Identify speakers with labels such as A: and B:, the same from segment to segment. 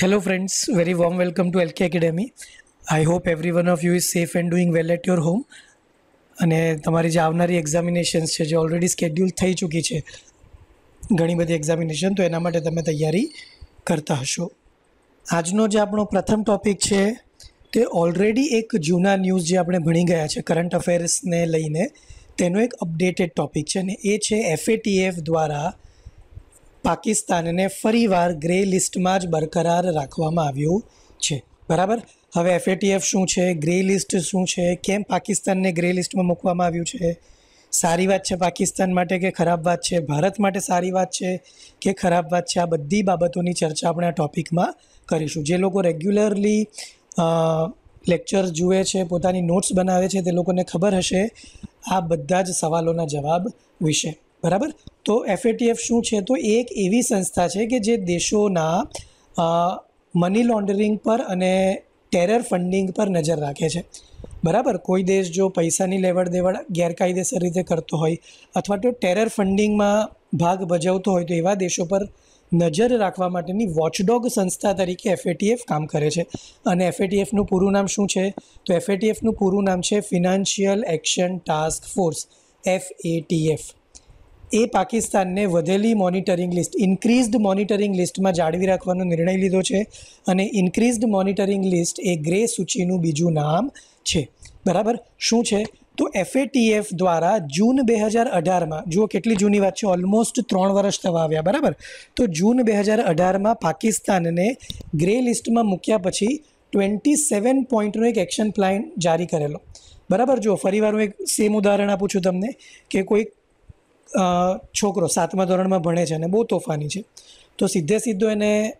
A: Hello friends very warm welcome to LK Academy. I hope every one of you is safe and doing well at your home અને તમારી જે આવનારી examinations છે જે already schedule થઈ ચૂકી છે ઘણી બધી એક્ઝામિનેશન તો એના માટે તમે તૈયારી કરતા હશો આજનો જે આપણો પ્રથમ ટૉપિક છે તે ઓલરેડી એક જૂના ન્યૂઝ જે આપણે ભણી ગયા છે કરંટ અફેર્સને લઈને તેનો એક અપડેટેડ ટૉપિક છે અને એ છે એફએટીએફ દ્વારા પાકિસ્તાનને ફરીવાર ગ્રે લિસ્ટમાં જ બરકરાર રાખવામાં આવ્યું છે બરાબર હવે એફએટીએફ શું છે ગ્રે લિસ્ટ શું છે કેમ પાકિસ્તાનને ગ્રે લિસ્ટમાં મૂકવામાં આવ્યું છે સારી વાત છે પાકિસ્તાન માટે કે ખરાબ વાત છે ભારત માટે સારી વાત છે કે ખરાબ વાત છે આ બધી બાબતોની ચર્ચા આપણે આ ટૉપિકમાં કરીશું જે લોકો રેગ્યુલરલી લેક્ચર જુએ છે પોતાની નોટ્સ બનાવે છે તે લોકોને ખબર હશે આ બધા જ સવાલોના જવાબ વિશે બરાબર તો એફએટીએફ શું છે તો એક એવી સંસ્થા છે કે જે દેશોના મની લોન્ડરિંગ પર અને ટેરર ફંડિંગ પર નજર રાખે છે બરાબર કોઈ દેશ જો પૈસાની લેવડ દેવડ ગેરકાયદેસર રીતે કરતો હોય અથવા તો ટેરર ફંડિંગમાં ભાગ ભજવતો હોય તો એવા દેશો પર નજર રાખવા માટેની વોચડોગ સંસ્થા તરીકે એફએટીએફ કામ કરે છે અને એફએટીએફનું પૂરું નામ શું છે તો એફએટીએફનું પૂરું નામ છે financial action task force F ATF એ પાકિસ્તાનને વધેલી મોનિટરિંગ લિસ્ટ ઇન્ક્રીઝડ મોનિટરિંગ લિસ્ટમાં જાળવી રાખવાનો નિર્ણય લીધો છે અને ઇન્ક્રીઝડ મોનિટરિંગ લિસ્ટ એ ગ્રે સૂચિનું બીજું નામ છે બરાબર શું છે તો એફએટીએફ દ્વારા જૂન બે હજાર અઢારમાં જુઓ કેટલી જૂની વાત છે ઓલમોસ્ટ ત્રણ વર્ષ થવા આવ્યા બરાબર તો જૂન બે હજાર અઢારમાં પાકિસ્તાનને ગ્રે લિસ્ટમાં મૂક્યા પછી ટ્વેન્ટી સેવન પોઈન્ટનો એક એક્શન પ્લાન જારી કરેલો બરાબર જુઓ ફરીવાર હું એક સેમ ઉદાહરણ આપું છું તમને કે કોઈ છોકરો સાતમા ધોરણમાં ભણે છે અને બહુ તોફાની છે તો સીધે સીધો એને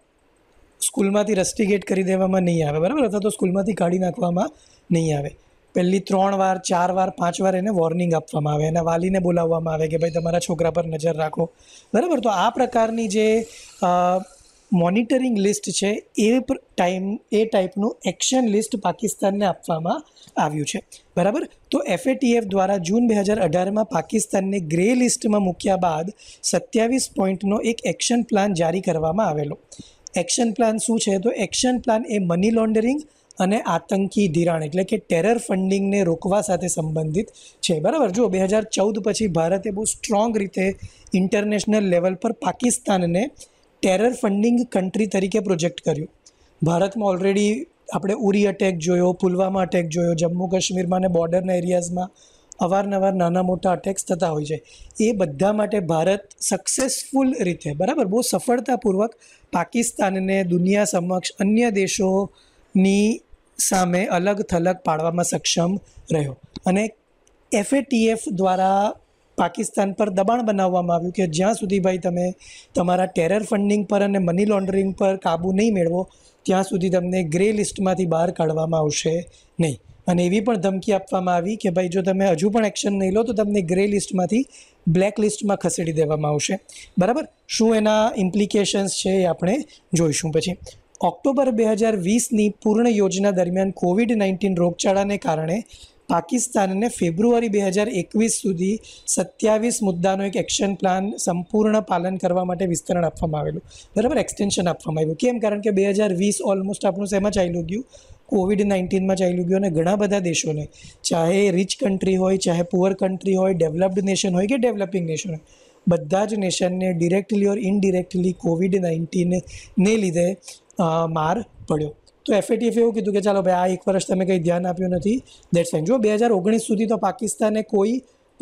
A: સ્કૂલમાંથી રસ્ટિગેટ કરી દેવામાં નહીં આવે બરાબર અથવા તો સ્કૂલમાંથી કાઢી નાખવામાં નહીં આવે પહેલી ત્રણ વાર ચાર વાર પાંચ વાર એને વોર્નિંગ આપવામાં આવે એના વાલીને બોલાવવામાં આવે કે ભાઈ તમારા છોકરા પર નજર રાખો બરાબર તો આ પ્રકારની જે મોનિટરિંગ લિસ્ટ છે એ ટાઈમ એ ટાઈપનું એક્શન લિસ્ટ પાકિસ્તાનને આપવામાં આવ્યું છે બરાબર તો એફએટીએફ દ્વારા જૂન બે હજાર અઢારમાં પાકિસ્તાનને ગ્રે લિસ્ટમાં મૂક્યા બાદ સત્યાવીસ પોઈન્ટનો એક એક્શન પ્લાન જારી કરવામાં આવેલો એક્શન પ્લાન શું છે તો એક્શન પ્લાન એ મની લોન્ડરિંગ અને આતંકી ધિરાણ એટલે કે ટેરર ફંડિંગને રોકવા સાથે સંબંધિત છે બરાબર જો બે હજાર ચૌદ પછી ભારતે બહુ સ્ટ્રોંગ રીતે ઇન્ટરનેશનલ લેવલ પર પાકિસ્તાનને ટેરર ફંડિંગ કન્ટ્રી તરીકે પ્રોજેક્ટ કર્યું ભારતમાં ઓલરેડી આપણે ઉરી અટેક જોયો પુલવામા અટેક જોયો જમ્મુ કાશ્મીરમાં અને બોર્ડરના એરિયાઝમાં અવારનવાર નાના મોટા અટેક્સ થતા હોય છે એ બધા માટે ભારત સક્સેસફુલ રીતે બરાબર બહુ સફળતાપૂર્વક પાકિસ્તાનને દુનિયા સમક્ષ અન્ય દેશોની સામે અલગ થલગ પાડવામાં સક્ષમ રહ્યો અને એફએટીએફ દ્વારા પાકિસ્તાન પર દબાણ બનાવવામાં આવ્યું કે જ્યાં સુધી ભાઈ તમે તમારા ટેરર ફંડિંગ પર અને મની લોન્ડરિંગ પર કાબુ નહીં મેળવો ત્યાં સુધી તમને ગ્રે લિસ્ટમાંથી બહાર કાઢવામાં આવશે નહીં અને એવી પણ ધમકી આપવામાં આવી કે ભાઈ જો તમે હજુ પણ એક્શન નહીં લો તો તમને ગ્રે લિસ્ટમાંથી બ્લેક લિસ્ટમાં ખસેડી દેવામાં આવશે બરાબર શું એના ઇમ્પ્લિકેશન્સ છે એ આપણે જોઈશું પછી ઓક્ટોબર બે હજાર વીસની પૂર્ણ યોજના દરમિયાન કોવિડ નાઇન્ટીન રોગચાળાને કારણે પાકિસ્તાનને ફેબ્રુઆરી બે હજાર એકવીસ સુધી સત્યાવીસ મુદ્દાનો એક એક્શન પ્લાન સંપૂર્ણ પાલન કરવા માટે વિસ્તરણ આપવામાં આવેલું બરાબર એક્સટેન્શન આપવામાં આવ્યું કેમ કારણ કે બે હજાર વીસ ઓલમોસ્ટ આપણું શેમાં ચાલ્યું ગયું કોવિડ નાઇન્ટીનમાં ચાલ્યું ગયું અને ઘણા બધા દેશોને ચાહે રિચ કન્ટ્રી હોય ચાહે પુઅર કન્ટ્રી હોય ડેવલપ્ડ નેશન હોય કે ડેવલપિંગ નેશન હોય બધા જ નેશનને ડિરેક્ટલી ઓર ઇનડિરેક્ટલી કોવિડ નાઇન્ટીનને લીધે માર પડ્યો તો એફએટીએફે એવું કીધું કે ચાલો ભાઈ આ એક વર્ષ તમે કંઈ ધ્યાન આપ્યું નથી દેટ સાઇન જો બે હજાર ઓગણીસ સુધી તો પાકિસ્તાને કોઈ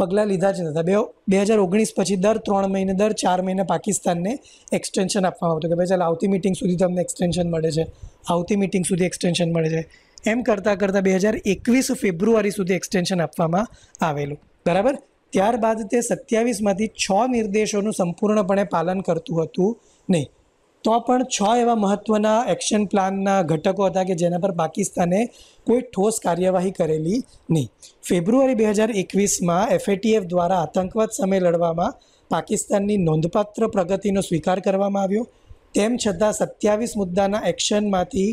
A: પગલાં લીધા જ નહોતા બે બે હજાર ઓગણીસ પછી દર ત્રણ મહિને દર ચાર મહિને પાકિસ્તાનને એક્સટેન્શન આપવામાં આવતું કે ભાઈ ચાલો આવતી મિટિંગ સુધી તમને એક્સટેન્શન મળે છે આવતી મિટિંગ સુધી એક્સટેન્શન મળે છે એમ કરતાં કરતાં બે હજાર એકવીસ ફેબ્રુઆરી સુધી એક્સટેન્શન આપવામાં આવેલું બરાબર ત્યારબાદ તે સત્યાવીસમાંથી છ નિર્દેશોનું સંપૂર્ણપણે પાલન કરતું હતું નહીં તો પણ છ એવા મહત્ત્વના એક્શન પ્લાનના ઘટકો હતા કે જેના પર પાકિસ્તાને કોઈ ઠોસ કાર્યવાહી કરેલી નહીં ફેબ્રુઆરી બે હજાર એકવીસમાં એફએટીએફ દ્વારા આતંકવાદ સામે લડવામાં પાકિસ્તાનની નોંધપાત્ર પ્રગતિનો સ્વીકાર કરવામાં આવ્યો તેમ છતાં સત્યાવીસ મુદ્દાના એક્શનમાંથી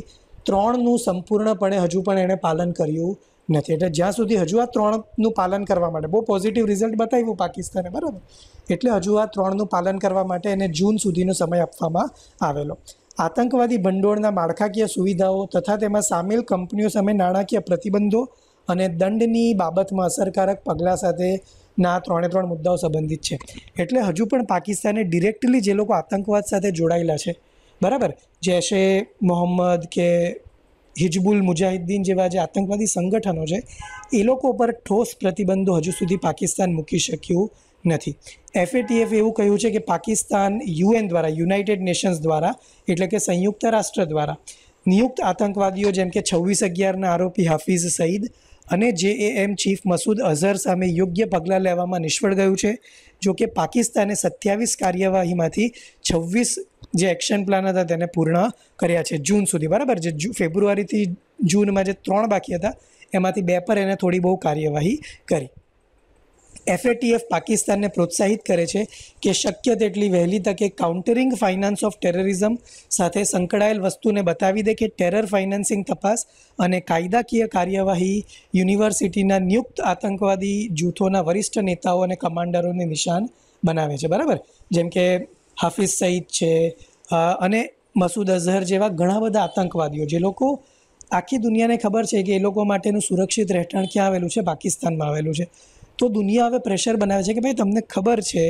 A: ત્રણનું સંપૂર્ણપણે હજુ પણ એણે પાલન કર્યું નથી એટલે જ્યાં સુધી હજુ આ ત્રણનું પાલન કરવા માટે બહુ પોઝિટિવ રિઝલ્ટ બતાવ્યું પાકિસ્તાને બરાબર એટલે હજુ આ ત્રણનું પાલન કરવા માટે એને જૂન સુધીનો સમય આપવામાં આવેલો આતંકવાદી ભંડોળના માળખાકીય સુવિધાઓ તથા તેમાં સામેલ કંપનીઓ સામે નાણાકીય પ્રતિબંધો અને દંડની બાબતમાં અસરકારક પગલાં સાથે ના ત્રણે ત્રણ મુદ્દાઓ સંબંધિત છે એટલે હજુ પણ પાકિસ્તાને ડિરેક્ટલી જે લોકો આતંકવાદ સાથે જોડાયેલા છે બરાબર જૈશે મોહમ્મદ કે હિજબુલ મુજાહિદ્દીન જેવા જે આતંકવાદી સંગઠનો છે એ લોકો પર ઠોસ પ્રતિબંધો હજુ સુધી પાકિસ્તાન મૂકી શક્યું નથી એફએટીએફ એવું કહ્યું છે કે પાકિસ્તાન યુએન દ્વારા યુનાઇટેડ નેશન્સ દ્વારા એટલે કે સંયુક્ત રાષ્ટ્ર દ્વારા નિયુક્ત આતંકવાદીઓ જેમ કે છવ્વીસ અગિયારના આરોપી હાફિઝ સઈદ અને J E M chief Masood Azhar સામે યોગ્ય પગલાં લેવામાં નિષ્ફળ ગયું છે જોકે પાકિસ્તાને સત્યાવીસ કાર્યવાહીમાંથી છવ્વીસ જે એક્શન પ્લાન હતા તેને પૂર્ણ કર્યા છે જૂન સુધી બરાબર જે ફેબ્રુઆરીથી જૂનમાં જે ત્રણ બાકી હતા એમાંથી બે પર એને થોડી બહુ કાર્યવાહી કરી એફએટીએફ પાકિસ્તાનને પ્રોત્સાહિત કરે છે કે શક્ય તેટલી વહેલી તકે કાઉન્ટરિંગ ફાઇનાન્સ ઓફ ટેરરિઝમ સાથે સંકળાયેલ વસ્તુને બતાવી દે કે ટેરર ફાઇનાન્સિંગ તપાસ અને કાયદાકીય કાર્યવાહી યુનિવર્સિટીના નિયુક્ત આતંકવાદી જૂથોના વરિષ્ઠ નેતાઓ અને કમાન્ડરોને નિશાન બનાવે છે બરાબર જેમ કે હાફિઝ સઈદ છે અને મસૂદ અઝહર જેવા ઘણા બધા આતંકવાદીઓ જે લોકો આખી દુનિયાને ખબર છે કે એ લોકો માટેનું સુરક્ષિત રહેઠાણ ક્યાં આવેલું છે પાકિસ્તાનમાં આવેલું છે તો દુનિયા હવે પ્રેશર બનાવે છે કે ભાઈ તમને ખબર છે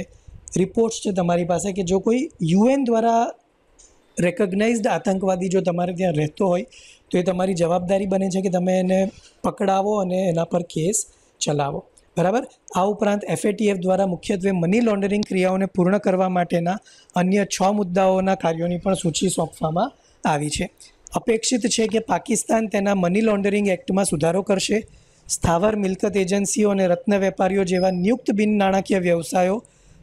A: રિપોર્ટ્સ છે તમારી પાસે કે જો કોઈ યુએન દ્વારા રેકગ્નાઇઝડ આતંકવાદી જો તમારે ત્યાં રહેતો હોય તો એ તમારી જવાબદારી બને છે કે તમે એને પકડાવો અને એના પર કેસ ચલાવો બરાબર આ ઉપરાંત એફએટીએફ દ્વારા મુખ્યત્વે મની લોન્ડરિંગ ક્રિયાઓને પૂર્ણ કરવા માટેના અન્ય છ મુદ્દાઓના કાર્યોની પણ સૂચિ સોંપવામાં આવી છે અપેક્ષિત છે કે પાકિસ્તાન તેના મની લોન્ડરિંગ એક્ટમાં સુધારો કરશે સ્થાવર મિલકત એજન્સીઓ અને રત્ન વેપારીઓ જેવા નિયુક્ત બિન નાણાકીય વ્યવસાયો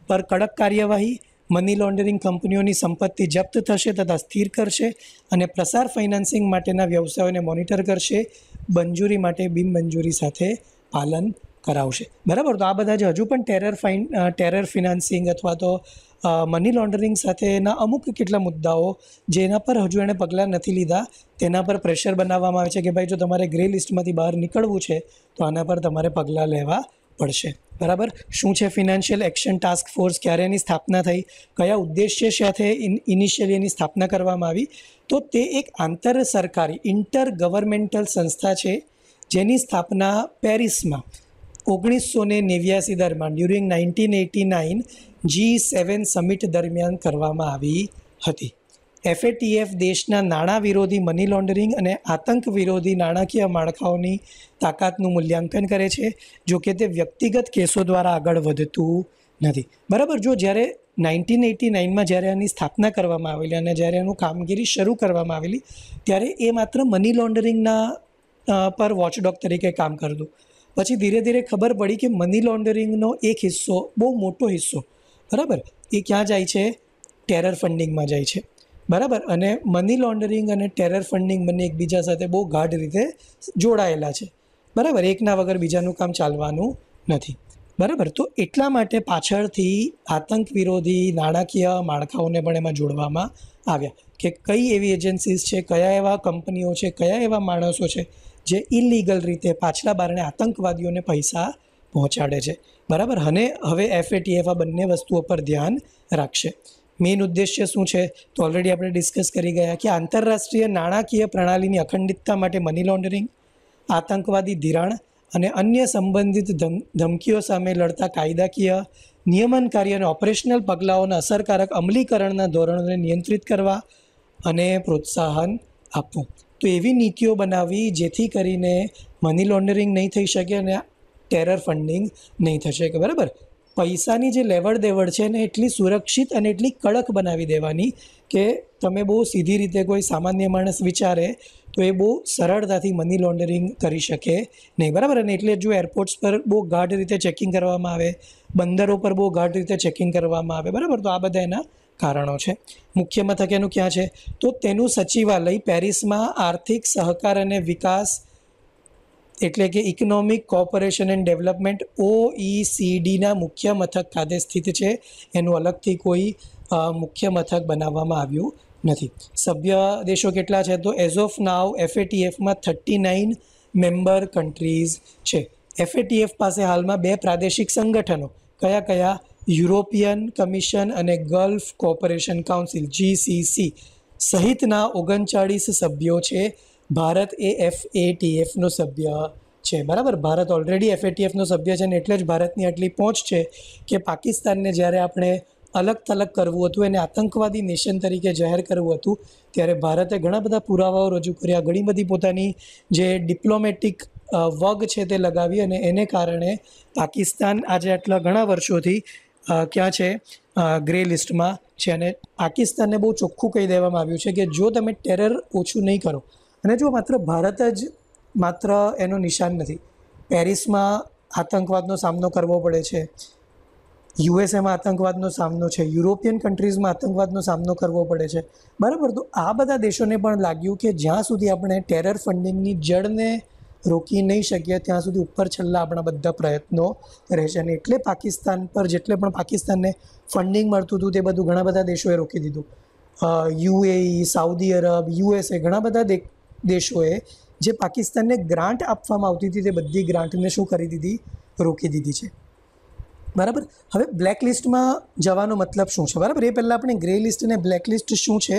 A: પર કડક કાર્યવાહી મની લોન્ડરિંગ કંપનીઓની સંપત્તિ જપ્ત થશે તથા સ્થિર કરશે અને પ્રસાર ફાઇનાન્સિંગ માટેના વ્યવસાયોને મોનિટર કરશે મંજૂરી માટે બિનમંજૂરી સાથે પાલન કરાવશે બરાબર તો આ બધા જે હજુ પણ ટેરર ફાઇન ટેરર ફિનાન્સિંગ અથવા તો મની લોન્ડરિંગ સાથેના અમુક કેટલા મુદ્દાઓ જેના પર હજુ એણે પગલાં નથી લીધા તેના પર પ્રેશર બનાવવામાં આવે છે કે ભાઈ જો તમારે ગ્રે લિસ્ટમાંથી બહાર નીકળવું છે તો આના પર તમારે પગલાં લેવા પડશે બરાબર શું છે ફિનાન્શિયલ એક્શન ટાસ્ક ફોર્સ ક્યારે એની સ્થાપના થઈ કયા ઉદ્દેશ્ય સાથે ઇનિશિયલી એની સ્થાપના કરવામાં આવી તો તે એક આંતર સરકારી ઇન્ટર ગવર્મેન્ટલ સંસ્થા છે જેની સ્થાપના પેરિસમાં ઓગણીસો ને નેવ્યાસી દરમિયાન during nineteen eighty nine G seven summit દરમિયાન કરવામાં આવી હતી એફએટીએફ દેશના નાણાં વિરોધી મની લોન્ડરિંગ અને આતંક વિરોધી નાણાકીય માળખાઓની તાકાતનું મૂલ્યાંકન કરે છે જો કે તે વ્યક્તિગત કેસો દ્વારા આગળ વધતું નથી બરાબર જો જ્યારે નાઇન્ટીન એટી નાઇનમાં જ્યારે આની સ્થાપના કરવામાં આવેલી અને જ્યારે એનું કામગીરી શરૂ કરવામાં આવેલી ત્યારે એ માત્ર મની લોન્ડરિંગના પર વોચડોગ તરીકે કામ કરતું પછી ધીરે ધીરે ખબર પડી કે મની લોન્ડરિંગનો એક હિસ્સો બહુ મોટો હિસ્સો બરાબર એ ક્યાં જાય છે ટેરર ફંડિંગમાં જાય છે બરાબર અને મની લોન્ડરિંગ અને ટેરર ફંડિંગ બંને એકબીજા સાથે બહુ ગાઢ રીતે જોડાયેલા છે બરાબર એકના વગર બીજાનું કામ ચાલવાનું નથી બરાબર તો એટલા માટે પાછળથી આતંક વિરોધી નાણાકીય માળખાઓને પણ એમાં જોડવામાં આવ્યા કે કઈ એવી એજન્સીસ છે કયા એવા કંપનીઓ છે કયા એવા માણસો છે જે ઇલીગલ રીતે પાછલા બારણે આતંકવાદીઓને પૈસા પહોંચાડે છે બરાબર અને હવે એફએટીએફ આ બંને વસ્તુઓ પર ધ્યાન રાખશે મેઇન ઉદ્દેશ્ય શું છે તો ઓલરેડી આપણે ડિસ્કસ કરી ગયા કે આંતરરાષ્ટ્રીય નાણાકીય પ્રણાલીની અખંડિતતા માટે મની લોન્ડરિંગ આતંકવાદી ધિરાણ અને અન્ય સંબંધિત ધમ ધમકીઓ સામે લડતા કાયદાકીય નિયમનકારી અને ઓપરેશનલ પગલાઓના અસરકારક અમલીકરણના ધોરણોને નિયંત્રિત કરવા અને પ્રોત્સાહન આપવું તો એવી નીતિઓ બનાવવી જેથી કરીને મની લોન્ડરિંગ નહીં થઈ શકે અને ટેરર ફંડિંગ નહીં થશે કે બરાબર પૈસાની જે લેવડ દેવડ છે એને એટલી સુરક્ષિત અને એટલી કડક બનાવી દેવાની કે તમે બહુ સીધી રીતે કોઈ સામાન્ય માણસ વિચારે તો એ બહુ સરળતાથી મની લોન્ડરિંગ કરી શકે નહીં બરાબર અને એટલે જો એરપોર્ટ્સ પર બહુ ગાઢ રીતે ચેકિંગ કરવામાં આવે બંદરો પર બહુ ગાઢ રીતે ચેકિંગ કરવામાં આવે બરાબર તો આ બધા એના કારણો છે મુખ્ય મથક એનું ક્યાં છે તો તેનું સચિવાલય પેરિસમાં આર્થિક સહકાર અને વિકાસ એટલે કે ઇકોનોમિક કોઓપરેશન એન્ડ ડેવલપમેન્ટ ઓઈસીડીના મુખ્ય મથક ખાતે સ્થિત છે એનું અલગથી કોઈ મુખ્ય મથક બનાવવામાં આવ્યું નથી સભ્ય દેશો કેટલા છે તો એઝ ઓફ નાવ એફએટીએફમાં થર્ટી નાઇન મેમ્બર કન્ટ્રીઝ છે એફએટીએફ પાસે હાલમાં બે પ્રાદેશિક સંગઠનો કયા કયા યુરોપિયન કમિશન અને ગલ્ફ કોઓપરેશન કાઉન્સિલ જીસીસી સહિતના ઓગણચાળીસ સભ્યો છે ભારત એ એફ એટીએફનો સભ્ય છે બરાબર ભારત ઓલરેડી એફએટીએફનો સભ્ય છે ને એટલે જ ભારતની આટલી પહોંચ છે કે પાકિસ્તાનને જ્યારે આપણે અલગ થલગ કરવું હતું એને આતંકવાદી નેશન તરીકે જાહેર કરવું હતું ત્યારે ભારતે ઘણા બધા પુરાવાઓ રજૂ કર્યા ઘણી બધી પોતાની જે ડિપ્લોમેટિક વગ છે તે લગાવી અને એને કારણે પાકિસ્તાન આજે આટલા ઘણા વર્ષોથી ક્યાં છે ગ્રે લિસ્ટમાં છે અને પાકિસ્તાનને બહુ ચોખ્ખું કહી દેવામાં આવ્યું છે કે જો તમે ટેરર ઓછું નહીં કરો અને જો માત્ર ભારત જ માત્ર એનો નિશાન નથી પેરિસમાં આતંકવાદનો સામનો કરવો પડે છે યુએસએમાં આતંકવાદનો સામનો છે યુરોપિયન કન્ટ્રીઝમાં આતંકવાદનો સામનો કરવો પડે છે બરાબર તો આ બધા દેશોને પણ લાગ્યું કે જ્યાં સુધી આપણે ટેરર ફંડિંગની જડને રોકી નહીં શકીએ ત્યાં સુધી ઉપર છેલ્લા આપણા બધા પ્રયત્નો રહેશે અને એટલે પાકિસ્તાન પર જેટલે પણ પાકિસ્તાનને ફંડિંગ મળતું હતું તે બધું ઘણા બધા દેશોએ રોકી દીધું યુએઈ સાઉદી અરબ યુએસએ ઘણા બધા દેશોએ જે પાકિસ્તાનને ગ્રાન્ટ આપવામાં આવતી હતી તે બધી ગ્રાન્ટને શું કરી દીધી રોકી દીધી છે બરાબર હવે બ્લેકલિસ્ટમાં જવાનો મતલબ શું છે બરાબર એ પહેલાં આપણે ગ્રે લિસ્ટ અને બ્લેકલિસ્ટ શું છે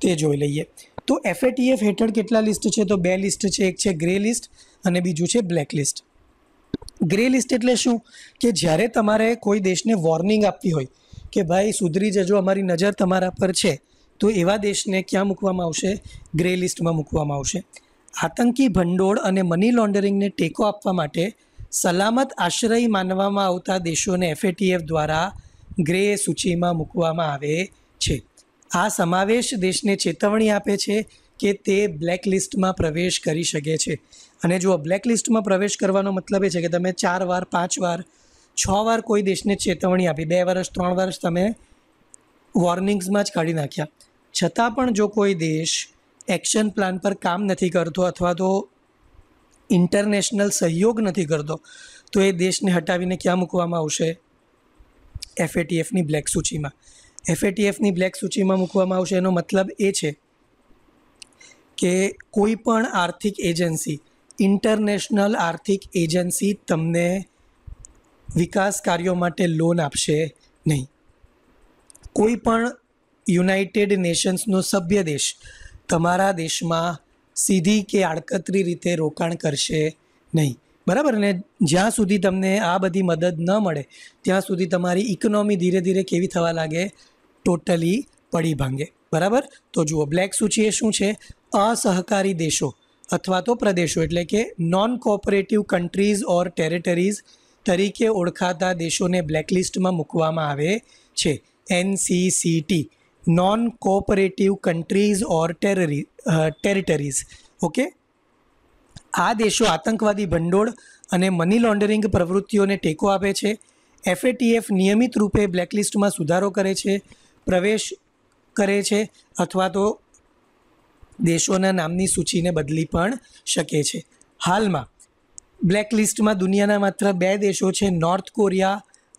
A: તે જોઈ લઈએ તો એફએટીએફ હેઠળ કેટલા લિસ્ટ છે તો બે લિસ્ટ છે એક છે ગ્રે લિસ્ટ અને બીજું છે બ્લેક લિસ્ટ ગ્રે લિસ્ટ એટલે શું કે જ્યારે તમારે કોઈ દેશને વોર્નિંગ આપવી હોય કે ભાઈ સુધરી જજો અમારી નજર તમારા પર છે તો એવા દેશને ક્યાં મૂકવામાં આવશે ગ્રે લિસ્ટમાં મૂકવામાં આવશે આતંકી ભંડોળ અને મની લોન્ડરિંગને ટેકો આપવા માટે સલામત આશ્રય માનવામાં આવતા દેશોને એફએટીએફ દ્વારા ગ્રે સૂચિમાં મૂકવામાં આવે છે આ સમાવેશ દેશને ચેતવણી આપે છે કે તે બ્લેકલિસ્ટમાં પ્રવેશ કરી શકે છે અને જુઓ બ્લેકલિસ્ટમાં પ્રવેશ કરવાનો મતલબ એ છે કે તમે ચાર વાર પાંચ વાર છ વાર કોઈ દેશને ચેતવણી આપી બે વર્ષ ત્રણ વર્ષ તમે વોર્નિંગ્સમાં જ કાઢી નાખ્યા છતાં પણ જો કોઈ દેશ એક્શન પ્લાન પર કામ નથી કરતો અથવા તો ઇન્ટરનેશનલ સહયોગ નથી કરતો તો એ દેશને હટાવીને ક્યાં મૂકવામાં આવશે એફએટીએફની બ્લેક સૂચિમાં એફએટીએફની બ્લેક સૂચિમાં મૂકવામાં આવશે એનો મતલબ એ છે કે કોઈ પણ આર્થિક એજન્સી ઇન્ટરનેશનલ આર્થિક એજન્સી તમને વિકાસ કાર્યો માટે લોન આપશે નહીં કોઈ પણ યુનાઇટેડ નેશન્સનો સભ્ય દેશ તમારા દેશમાં સીધી કે આડકતરી રીતે રોકાણ કરશે નહીં બરાબર ને જ્યાં સુધી તમને આ બધી મદદ ન મળે ત્યાં સુધી તમારી ઇકોનોમી ધીરે ધીરે કેવી થવા લાગે ટોટલી પડી ભાંગે બરાબર તો જુઓ બ્લેક સૂચિ એ શું છે અસહકારી દેશો અથવા તો પ્રદેશો એટલે કે non cooperative countries or territories તરીકે ઓળખાતા દેશોને બ્લેકલિસ્ટમાં મૂકવામાં આવે છે NCCT non cooperative countries or ટેરરી ટેરિટરીઝ ઓકે આ દેશો આતંકવાદી ભંડોળ અને મની લોન્ડરિંગ પ્રવૃત્તિઓને ટેકો આપે છે એફએટીએફ નિયમિત રૂપે બ્લેકલિસ્ટમાં સુધારો કરે છે પ્રવેશ કરે છે અથવા તો દેશોના નામની સૂચિને બદલી પણ શકે છે હાલમાં બ્લેકલિસ્ટમાં દુનિયાના માત્ર બે દેશો છે નોર્થ કોરિયા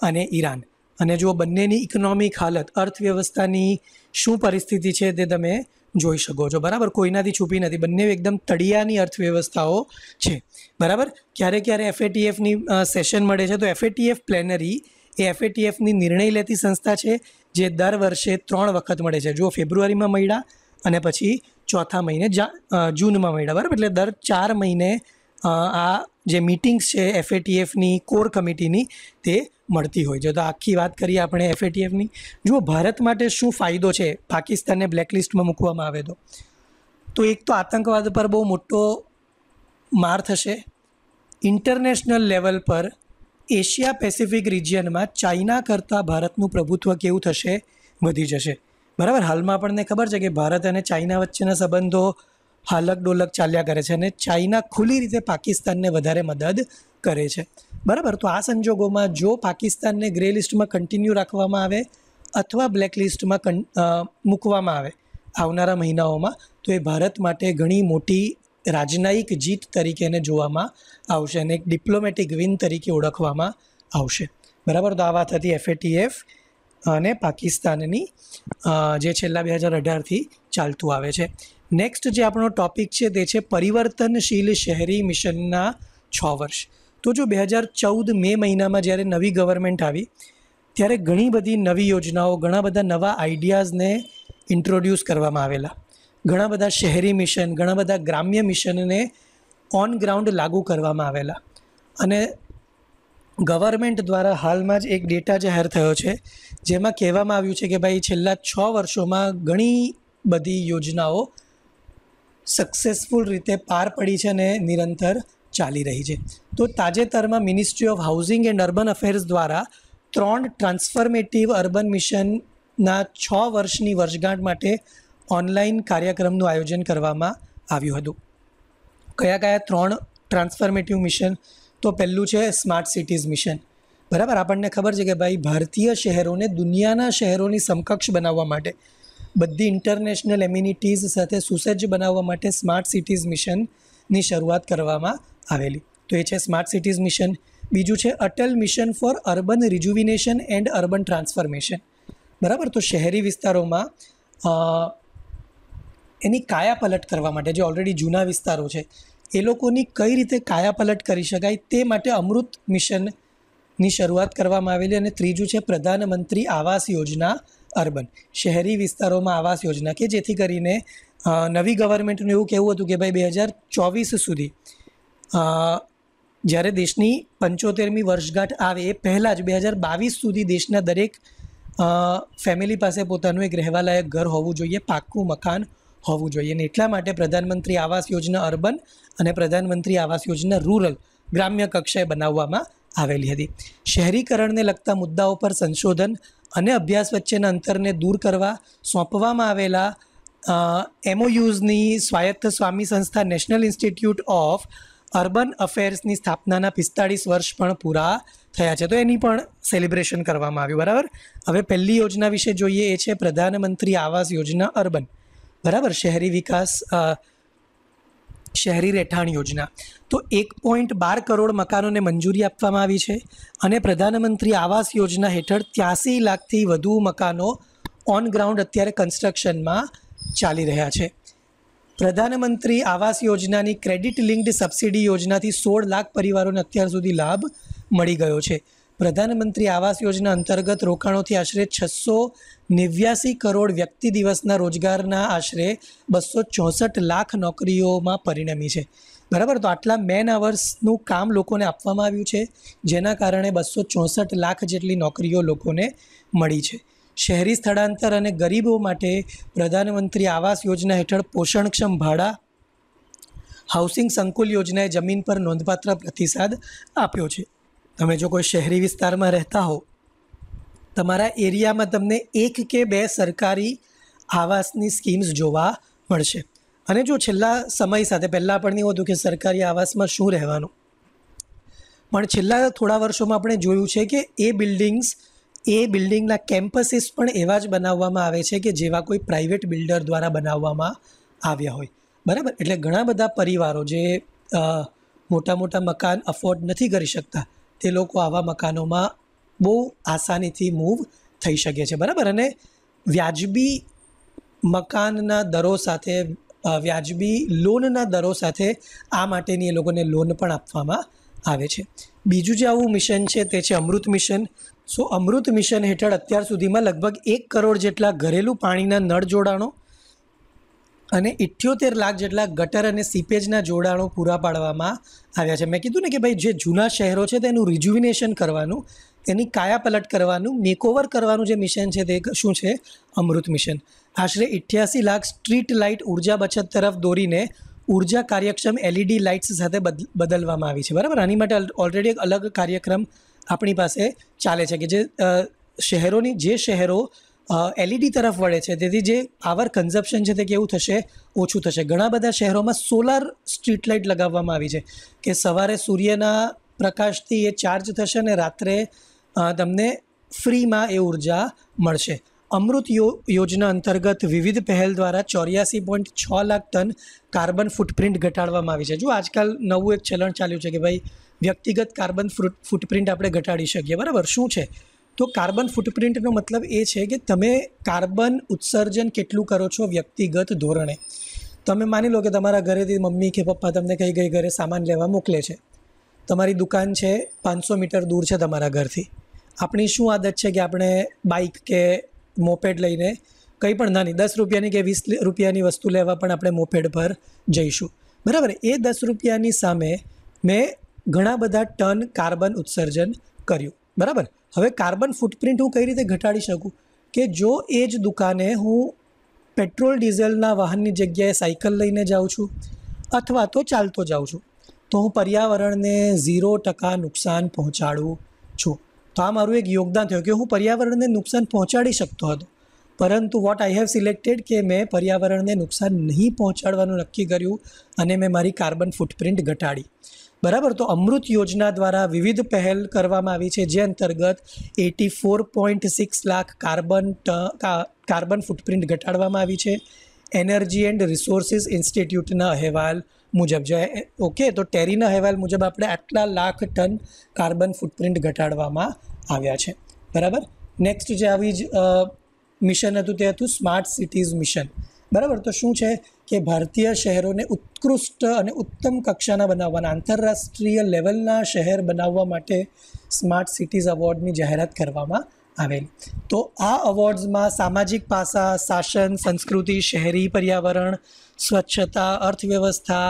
A: અને ઈરાન અને જો બંનેની ઇકોનોમિક હાલત અર્થવ્યવસ્થાની શું પરિસ્થિતિ છે તે તમે જોઈ શકો છો બરાબર કોઈનાથી છૂપી નથી બંને એકદમ તળિયાની અર્થવ્યવસ્થાઓ છે બરાબર ક્યારે ક્યારે એફએટીએફની સેશન મળે છે તો એફએટીએફ પ્લેનરી એ એફએટીએફની નિર્ણય લેતી સંસ્થા છે જે દર વર્ષે ત્રણ વખત મળે છે જો ફેબ્રુઆરીમાં મળ્યા અને પછી ચોથા મહિને જૂનમાં મળ્યા બરાબર એટલે દર ચાર મહિને આ જે મિટિંગ્સ છે એફએટીએફની કોર કમિટીની તે મળતી હોય છે તો આખી વાત કરીએ આપણે એફએટીએફની જુઓ ભારત માટે શું ફાયદો છે પાકિસ્તાનને બ્લેકલિસ્ટમાં મૂકવામાં આવે તો તો એક તો આતંકવાદ પર બહુ મોટો માર થશે ઇન્ટરનેશનલ લેવલ પર એશિયા પેસિફિક રિજિયનમાં ચાઇના કરતાં ભારતનું પ્રભુત્વ કેવું થશે વધી જશે બરાબર હાલમાં આપણને ખબર છે કે ભારત અને ચાઇના વચ્ચેના સંબંધો હાલક ડોલક ચાલ્યા કરે છે અને ચાઇના ખુલ્લી રીતે પાકિસ્તાનને વધારે મદદ કરે છે બરાબર તો આ સંજોગોમાં જો પાકિસ્તાનને ગ્રે લિસ્ટમાં કન્ટિન્યુ રાખવામાં આવે અથવા બ્લેક લિસ્ટમાં મૂકવામાં આવે આવનારા મહિનાઓમાં તો એ ભારત માટે ઘણી મોટી રાજનાયિક જીત તરીકે એને જોવામાં આવશે અને એક ડિપ્લોમેટિક વિન તરીકે ઓળખવામાં આવશે બરાબર તો આ વાત હતી એફએટીએફ અને પાકિસ્તાનની જે છેલ્લા બે હજાર અઢારથી ચાલતું આવે છે નેક્સ્ટ જે આપણો ટોપિક છે તે છે પરિવર્તનશીલ શહેરી મિશનના છ વર્ષ તો જો બે હજાર ચૌદ મે મહિનામાં જ્યારે નવી ગવર્મેન્ટ આવી ત્યારે ઘણી બધી નવી યોજનાઓ ઘણા બધા નવા આઈડિયાઝને ઇન્ટ્રોડ્યુસ કરવામાં આવેલા ઘણા બધા શહેરી મિશન ઘણા બધા ગ્રામ્ય મિશનને ઓન ગ્રાઉન્ડ લાગુ કરવામાં આવેલા અને ગવર્મેન્ટ દ્વારા હાલમાં જ એક ડેટા જાહેર થયો છે જેમાં કહેવામાં આવ્યું છે કે ભાઈ છેલ્લા છ વર્ષોમાં ઘણી બધી યોજનાઓ સક્સેસફુલ રીતે પાર પડી છે અને નિરંતર ચાલી રહી છે તો તાજેતરમાં ministry of housing and urban affairs દ્વારા ત્રણ ટ્રાન્સફર્મેટિવ અર્બન મિશનના છ વર્ષની વર્ષગાંઠ માટે ઓનલાઈન કાર્યક્રમનું આયોજન કરવામાં આવ્યું હતું કયા કયા ત્રણ ટ્રાન્સફર્મેટિવ મિશન તો પહેલું છે સ્માર્ટ સિટીઝ મિશન બરાબર આપણને ખબર છે કે ભાઈ ભારતીય શહેરોને દુનિયાના શહેરોની સમકક્ષ બનાવવા માટે બધી ઇન્ટરનેશનલ એમ્યુનિટીઝ સાથે સુસજ્જ બનાવવા માટે સ્માર્ટ સિટીઝ મિશનની શરૂઆત કરવામાં આવેલી તો એ છે સ્માર્ટ સિટીઝ મિશન બીજું છે Atal mission for urban rejuvenation and urban transformation બરાબર તો શહેરી વિસ્તારોમાં એની કાયાપલટ કરવા માટે જે ઓલરેડી જૂના વિસ્તારો છે એ લોકોની કઈ રીતે કાયાપલટ કરી શકાય તે માટે અમૃત મિશન ની શરૂઆત કરવામાં આવેલી અને ત્રીજું છે પ્રધાનમંત્રી આવાસ યોજના અર્બન શહેરી વિસ્તારોમાં આવાસ યોજના કે જેથી કરીને નવી ગવર્મેન્ટનું એવું કહેવું હતું કે ભાઈ બે હજાર ચોવીસ સુધી જ્યારે દેશની પંચોતેરમી વર્ષગાંઠ આવે એ પહેલાં જ બે હજાર બાવીસ સુધી દેશના દરેક ફેમિલી પાસે પોતાનું એક રહેવાલાયક ઘર હોવું જોઈએ પાક્કું મકાન હોવું જોઈએ અને એટલા માટે પ્રધાનમંત્રી આવાસ યોજના અર્બન અને પ્રધાનમંત્રી આવાસ યોજના રૂરલ ગ્રામ્ય કક્ષાએ બનાવવામાં આવેલી હતી શહેરીકરણને લગતા મુદ્દાઓ પર સંશોધન અને અભ્યાસ વચ્ચેના અંતરને દૂર કરવા સોંપવામાં આવેલા એમઓયુઝની સ્વાયત્ત સ્વામી સંસ્થા નેશનલ ઇન્સ્ટિટ્યૂટ ઓફ અર્બન અફેર્સની સ્થાપનાના પિસ્તાળીસ વર્ષ પણ પૂરા થયા છે તો એની પણ સેલિબ્રેશન કરવામાં આવ્યું બરાબર હવે પહેલી યોજના વિશે જોઈએ એ છે પ્રધાનમંત્રી આવાસ યોજના અર્બન બરાબર શહેરી વિકાસ શહેરી રહેઠાણ યોજના તો એક પોઈન્ટ બાર કરોડ મકાનોને મંજૂરી આપવામાં આવી છે અને પ્રધાનમંત્રી આવાસ યોજના હેઠળ ત્યાસી લાખથી વધુ મકાનો ઓન ગ્રાઉન્ડ અત્યારે કન્સ્ટ્રક્શનમાં ચાલી રહ્યા છે પ્રધાનમંત્રી આવાસ યોજનાની ક્રેડિટ લિંક્ડ સબસિડી યોજનાથી સોળ લાખ પરિવારોને અત્યાર સુધી લાભ મળી ગયો છે પ્રધાનમંત્રી આવાસ યોજના અંતર્ગત રોકાણોથી આશરે છસો નેવ્યાસી કરોડ વ્યક્તિ દિવસના રોજગારના આશરે બસો ચોસઠ લાખ નોકરીઓમાં પરિણમી છે બરાબર તો આટલા મેન આવર્સનું કામ લોકોને આપવામાં આવ્યું છે જેના કારણે બસો ચોસઠ લાખ જેટલી નોકરીઓ લોકોને મળી છે શહેરી સ્થળાંતર અને ગરીબો માટે પ્રધાનમંત્રી આવાસ યોજના હેઠળ પોષણક્ષમ ભાડા હાઉસિંગ સંકુલ યોજનાએ જમીન પર નોંધપાત્ર પ્રતિસાદ આપ્યો છે તમે જો કોઈ શહેરી વિસ્તારમાં રહેતા હો તમારા એરિયામાં તમને એક કે બે સરકારી આવાસની સ્કીમ્સ જોવા મળશે અને જો છેલ્લા સમય સાથે પહેલાં પણ નહીં હોતું કે સરકારી આવાસમાં શું રહેવાનું પણ છેલ્લા થોડા વર્ષોમાં આપણે જોયું છે કે એ બિલ્ડિંગ્સ એ બિલ્ડિંગના કેમ્પસીસ પણ એવા જ બનાવવામાં આવે છે કે જેવા કોઈ પ્રાઇવેટ બિલ્ડર દ્વારા બનાવવામાં આવ્યા હોય બરાબર એટલે ઘણા બધા પરિવારો જે મોટા મોટા મકાન અફોર્ડ નથી કરી શકતા તે લોકો આવા મકાનોમાં બહુ આસાનીથી મૂવ થઈ શકે છે બરાબર અને વ્યાજબી મકાનના દરો સાથે વ્યાજબી લોનના દરો સાથે આ માટેની એ લોકોને લોન પણ આપવામાં આવે છે બીજું જે આવું મિશન છે તે છે અમૃત મિશન સો અમૃત મિશન હેઠળ અત્યાર સુધીમાં લગભગ એક કરોડ જેટલા ઘરેલું પાણીના નળ જોડાણો અને ઇઠ્યોતેર લાખ જેટલા ગટર અને સીપેજના જોડાણો પૂરા પાડવામાં આવ્યા છે મેં કીધું ને કે ભાઈ જે જૂના શહેરો છે તેનું રિજ્યુવિનેશન કરવાનું તેની કાયાપલટ કરવાનું મેકઓવર કરવાનું જે મિશન છે તે શું છે અમૃત મિશન આશરે ઇઠ્યાસી લાખ સ્ટ્રીટ લાઇટ ઉર્જા બચત તરફ દોરીને ઉર્જા કાર્યક્ષમ એલઈડી લાઇટ્સ સાથે બદલવામાં આવી છે બરાબર આની માટે ઓલરેડી એક અલગ કાર્યક્રમ આપણી પાસે ચાલે છે કે જે શહેરોની જે શહેરો એલઈડી e તરફ વળે છે તેથી જે પાવર કન્ઝપ્શન છે તે કેવું થશે ઓછું થશે ઘણા બધા શહેરોમાં સોલાર સ્ટ્રીટ લાઇટ લગાવવામાં આવી છે કે સવારે સૂર્યના પ્રકાશથી એ ચાર્જ થશે અને રાત્રે તમને ફ્રીમાં એ ઉર્જા મળશે અમૃત યો યોજના અંતર્ગત વિવિધ પહેલ દ્વારા ચોર્યાસી પોઈન્ટ છ લાખ ટન કાર્બન ફૂટપ્રિન્ટ ઘટાડવામાં આવી છે જો આજકાલ નવું એક ચલણ ચાલ્યું છે કે ભાઈ વ્યક્તિગત કાર્બન ફૂટપ્રિન્ટ આપણે ઘટાડી શકીએ બરાબર શું છે તો કાર્બન ફૂટપ્રિન્ટનો મતલબ એ છે કે તમે કાર્બન ઉત્સર્જન કેટલું કરો છો વ્યક્તિગત ધોરણે તમે માની લો કે તમારા ઘરેથી મમ્મી કે પપ્પા તમને કઈ કઈ ઘરે સામાન લેવા મોકલે છે તમારી દુકાન છે પાંચસો મીટર દૂર છે તમારા ઘરથી આપણી શું આદત છે કે આપણે બાઇક કે મોપેડ લઈને કંઈ પણ નાની દસ રૂપિયાની કે વીસ રૂપિયાની વસ્તુ લેવા પણ આપણે મોપેડ પર જઈશું બરાબર એ દસ રૂપિયાની સામે મેં ઘણા બધા ટન કાર્બન ઉત્સર્જન કર્યું બરાબર હવે કાર્બન ફૂટપ્રિન્ટ હું કઈ રીતે ઘટાડી શકું કે જો એ જ દુકાને હું પેટ્રોલ ડીઝલના વાહનની જગ્યાએ સાયકલ લઈને જાઉં છું અથવા તો ચાલતો જાઉં છું તો હું પર્યાવરણને ઝીરો ટકા નુકસાન પહોંચાડું છું તો આ મારું એક યોગદાન થયું કે હું પર્યાવરણને નુકસાન પહોંચાડી શકતો હતો પરંતુ વોટ આઈ હેવ સિલેક્ટેડ કે મેં પર્યાવરણને નુકસાન નહીં પહોંચાડવાનું નક્કી કર્યું અને મેં મારી કાર્બન ફૂટપ્રિન્ટ ઘટાડી બરાબર તો અમૃત યોજના દ્વારા વિવિધ પહેલ કરવામાં આવી છે જે અંતર્ગત eighty four point six lakh carbon carbon footprint ઘટાડવામાં આવી છે એનર્જી એન્ડ રિસોર્સિસ ઇન્સ્ટિટ્યૂટના અહેવાલ મુજબ જે ઓકે તો ટેરીના અહેવાલ મુજબ આપણે આટલા લાખ ટન કાર્બન ફૂટપ્રિન્ટ ઘટાડવામાં આવ્યા છે બરાબર નેક્સ્ટ જે આવી જ મિશન હતું તે હતું સ્માર્ટ સિટીઝ મિશન બરાબર તો શું છે કે ભારતીય શહેરોને ઉત્કૃષ્ટ અને ઉત્તમ કક્ષાના બનાવવાના આંતરરાષ્ટ્રીય લેવલના શહેર બનાવવા માટે સ્માર્ટ સિટીઝ અવોર્ડની જાહેરાત કરવામાં આવેલ તો આ અવોર્ડ્સમાં સામાજિક પાસા શાસન સંસ્કૃતિ શહેરી પર્યાવરણ સ્વચ્છતા અર્થવ્યવસ્થા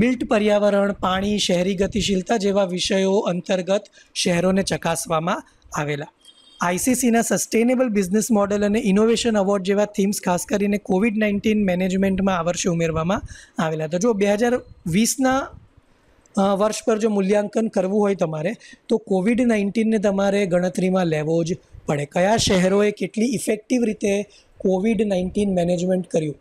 A: બિલ્ટ પર્યાવરણ પાણી શહેરી ગતિશીલતા જેવા વિષયો અંતર્ગત શહેરોને ચકાસવામાં આવેલા આઈસીસીના સસ્ટેનેબલ બિઝનેસ મોડલ અને ઇનોવેશન એવોર્ડ જેવા થીમ્સ ખાસ કરીને કોવિડ નાઇન્ટીન મેનેજમેન્ટમાં આ વર્ષે ઉમેરવામાં આવેલા હતા જો બે હજાર વીસના વર્ષ પર જો મૂલ્યાંકન કરવું હોય તમારે તો કોવિડ નાઇન્ટીનને તમારે ગણતરીમાં લેવો જ પડે કયા શહેરોએ કેટલી ઇફેક્ટિવ રીતે કોવિડ નાઇન્ટીન મેનેજમેન્ટ કર્યું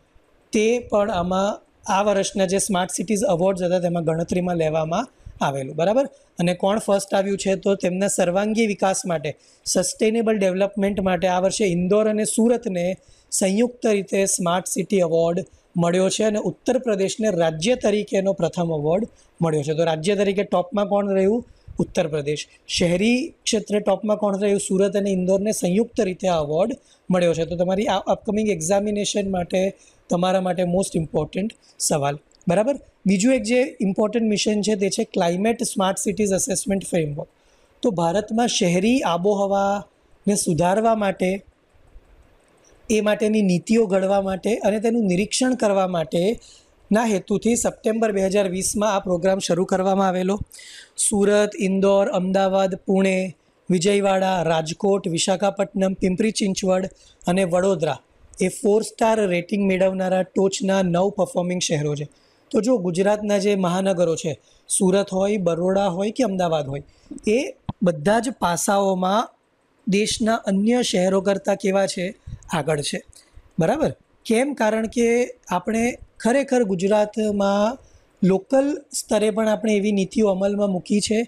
A: તે પણ આમાં આ વર્ષના જે સ્માર્ટ સિટીઝ અવોર્ડ્સ હતા તેમાં ગણતરીમાં લેવામાં આવેલું બરાબર અને કોણ ફર્સ્ટ આવ્યું છે તો તેમને સર્વાંગી વિકાસ માટે સસ્ટેનેબલ ડેવલપમેન્ટ માટે આ વર્ષે ઇન્દોર અને સુરતને સંયુક્ત રીતે સ્માર્ટ સિટી એવોર્ડ મળ્યો છે અને ઉત્તર પ્રદેશને રાજ્ય તરીકેનો પ્રથમ એવોર્ડ મળ્યો છે તો રાજ્ય તરીકે ટોપમાં કોણ રહ્યું ઉત્તર પ્રદેશ શહેરી ક્ષેત્રે ટોપમાં કોણ રહ્યું સુરત અને ઇન્દોરને સંયુક્ત રીતે આ એવોર્ડ મળ્યો છે તો તમારી આ અપકમિંગ એક્ઝામિનેશન માટે તમારા માટે મોસ્ટ ઇમ્પોર્ટન્ટ સવાલ બરાબર બીજું એક જે ઇમ્પોર્ટન્ટ મિશન છે તે છે climate smart cities assessment framework તો ભારતમાં શહેરી આબોહવાને સુધારવા માટે એ માટેની નીતિઓ ઘડવા માટે અને તેનું નિરીક્ષણ કરવા માટેના હેતુથી સપ્ટેમ્બર બે હજાર વીસમાં આ પ્રોગ્રામ શરૂ કરવામાં આવેલો સુરત ઇન્દોર અમદાવાદ પુણે વિજયવાડા રાજકોટ વિશાખાપટ્ટનમ પિંપરી ચિંચવડ અને વડોદરા એ ફોર સ્ટાર રેટિંગ મેળવનારા ટોચના નવ પરફોર્મિંગ શહેરો છે તો જો ગુજરાતના જે મહાનગરો છે સુરત હોય બરોડા હોય કે અમદાવાદ હોય એ બધા જ પાસાઓમાં દેશના અન્ય શહેરો કરતાં કેવા છે આગળ છે બરાબર કેમ કારણ કે આપણે ખરેખર ગુજરાતમાં લોકલ સ્તરે પણ આપણે એવી નીતિઓ અમલમાં મૂકી છે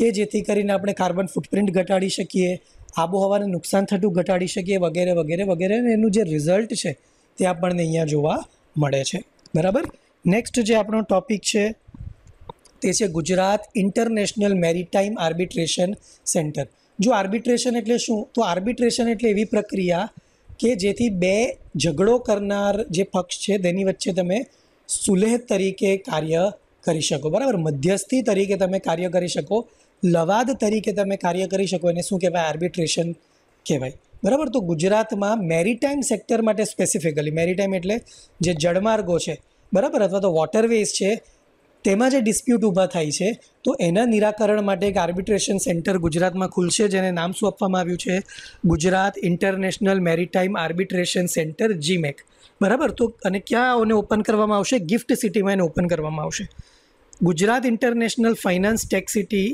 A: કે જેથી કરીને આપણે કાર્બન ફૂટપ્રિન્ટ ઘટાડી શકીએ આબોહવાને નુકસાન થતું ઘટાડી શકીએ વગેરે વગેરે વગેરે એનું જે રિઝલ્ટ છે તે આપણને અહીંયા જોવા મળે છે બરાબર નેક્સ્ટ જે આપણો ટોપિક છે તે છે Gujarat international maritime arbitration centre જો આર્બિટ્રેશન એટલે શું તો આર્બિટ્રેશન એટલે એવી પ્રક્રિયા કે જેથી બે ઝઘડો કરનાર જે પક્ષ છે તેની વચ્ચે તમે સુલેહ તરીકે કાર્ય કરી શકો બરાબર મધ્યસ્થી તરીકે તમે કાર્ય કરી શકો લવાદ તરીકે તમે કાર્ય કરી શકો એને શું કહેવાય આર્બિટ્રેશન કહેવાય બરાબર તો ગુજરાતમાં મેરીટાઈમ સેક્ટર માટે સ્પેસિફિકલી મેરીટાઈમ એટલે જે જળમાર્ગો છે બરાબર અથવા તો વોટરવેઝ છે તેમાં જે ડિસ્પ્યુટ ઊભા થાય છે તો એના નિરાકરણ માટે એક આર્બિટ્રેશન સેન્ટર ગુજરાતમાં ખુલશે જેને નામ શું આપવામાં આવ્યું છે Gujarat international maritime arbitration centre GIMAC બરાબર તો અને ક્યાં ઓને ઓપન કરવામાં આવશે ગિફ્ટ સિટીમાં એને ઓપન કરવામાં આવશે Gujarat international finance tech city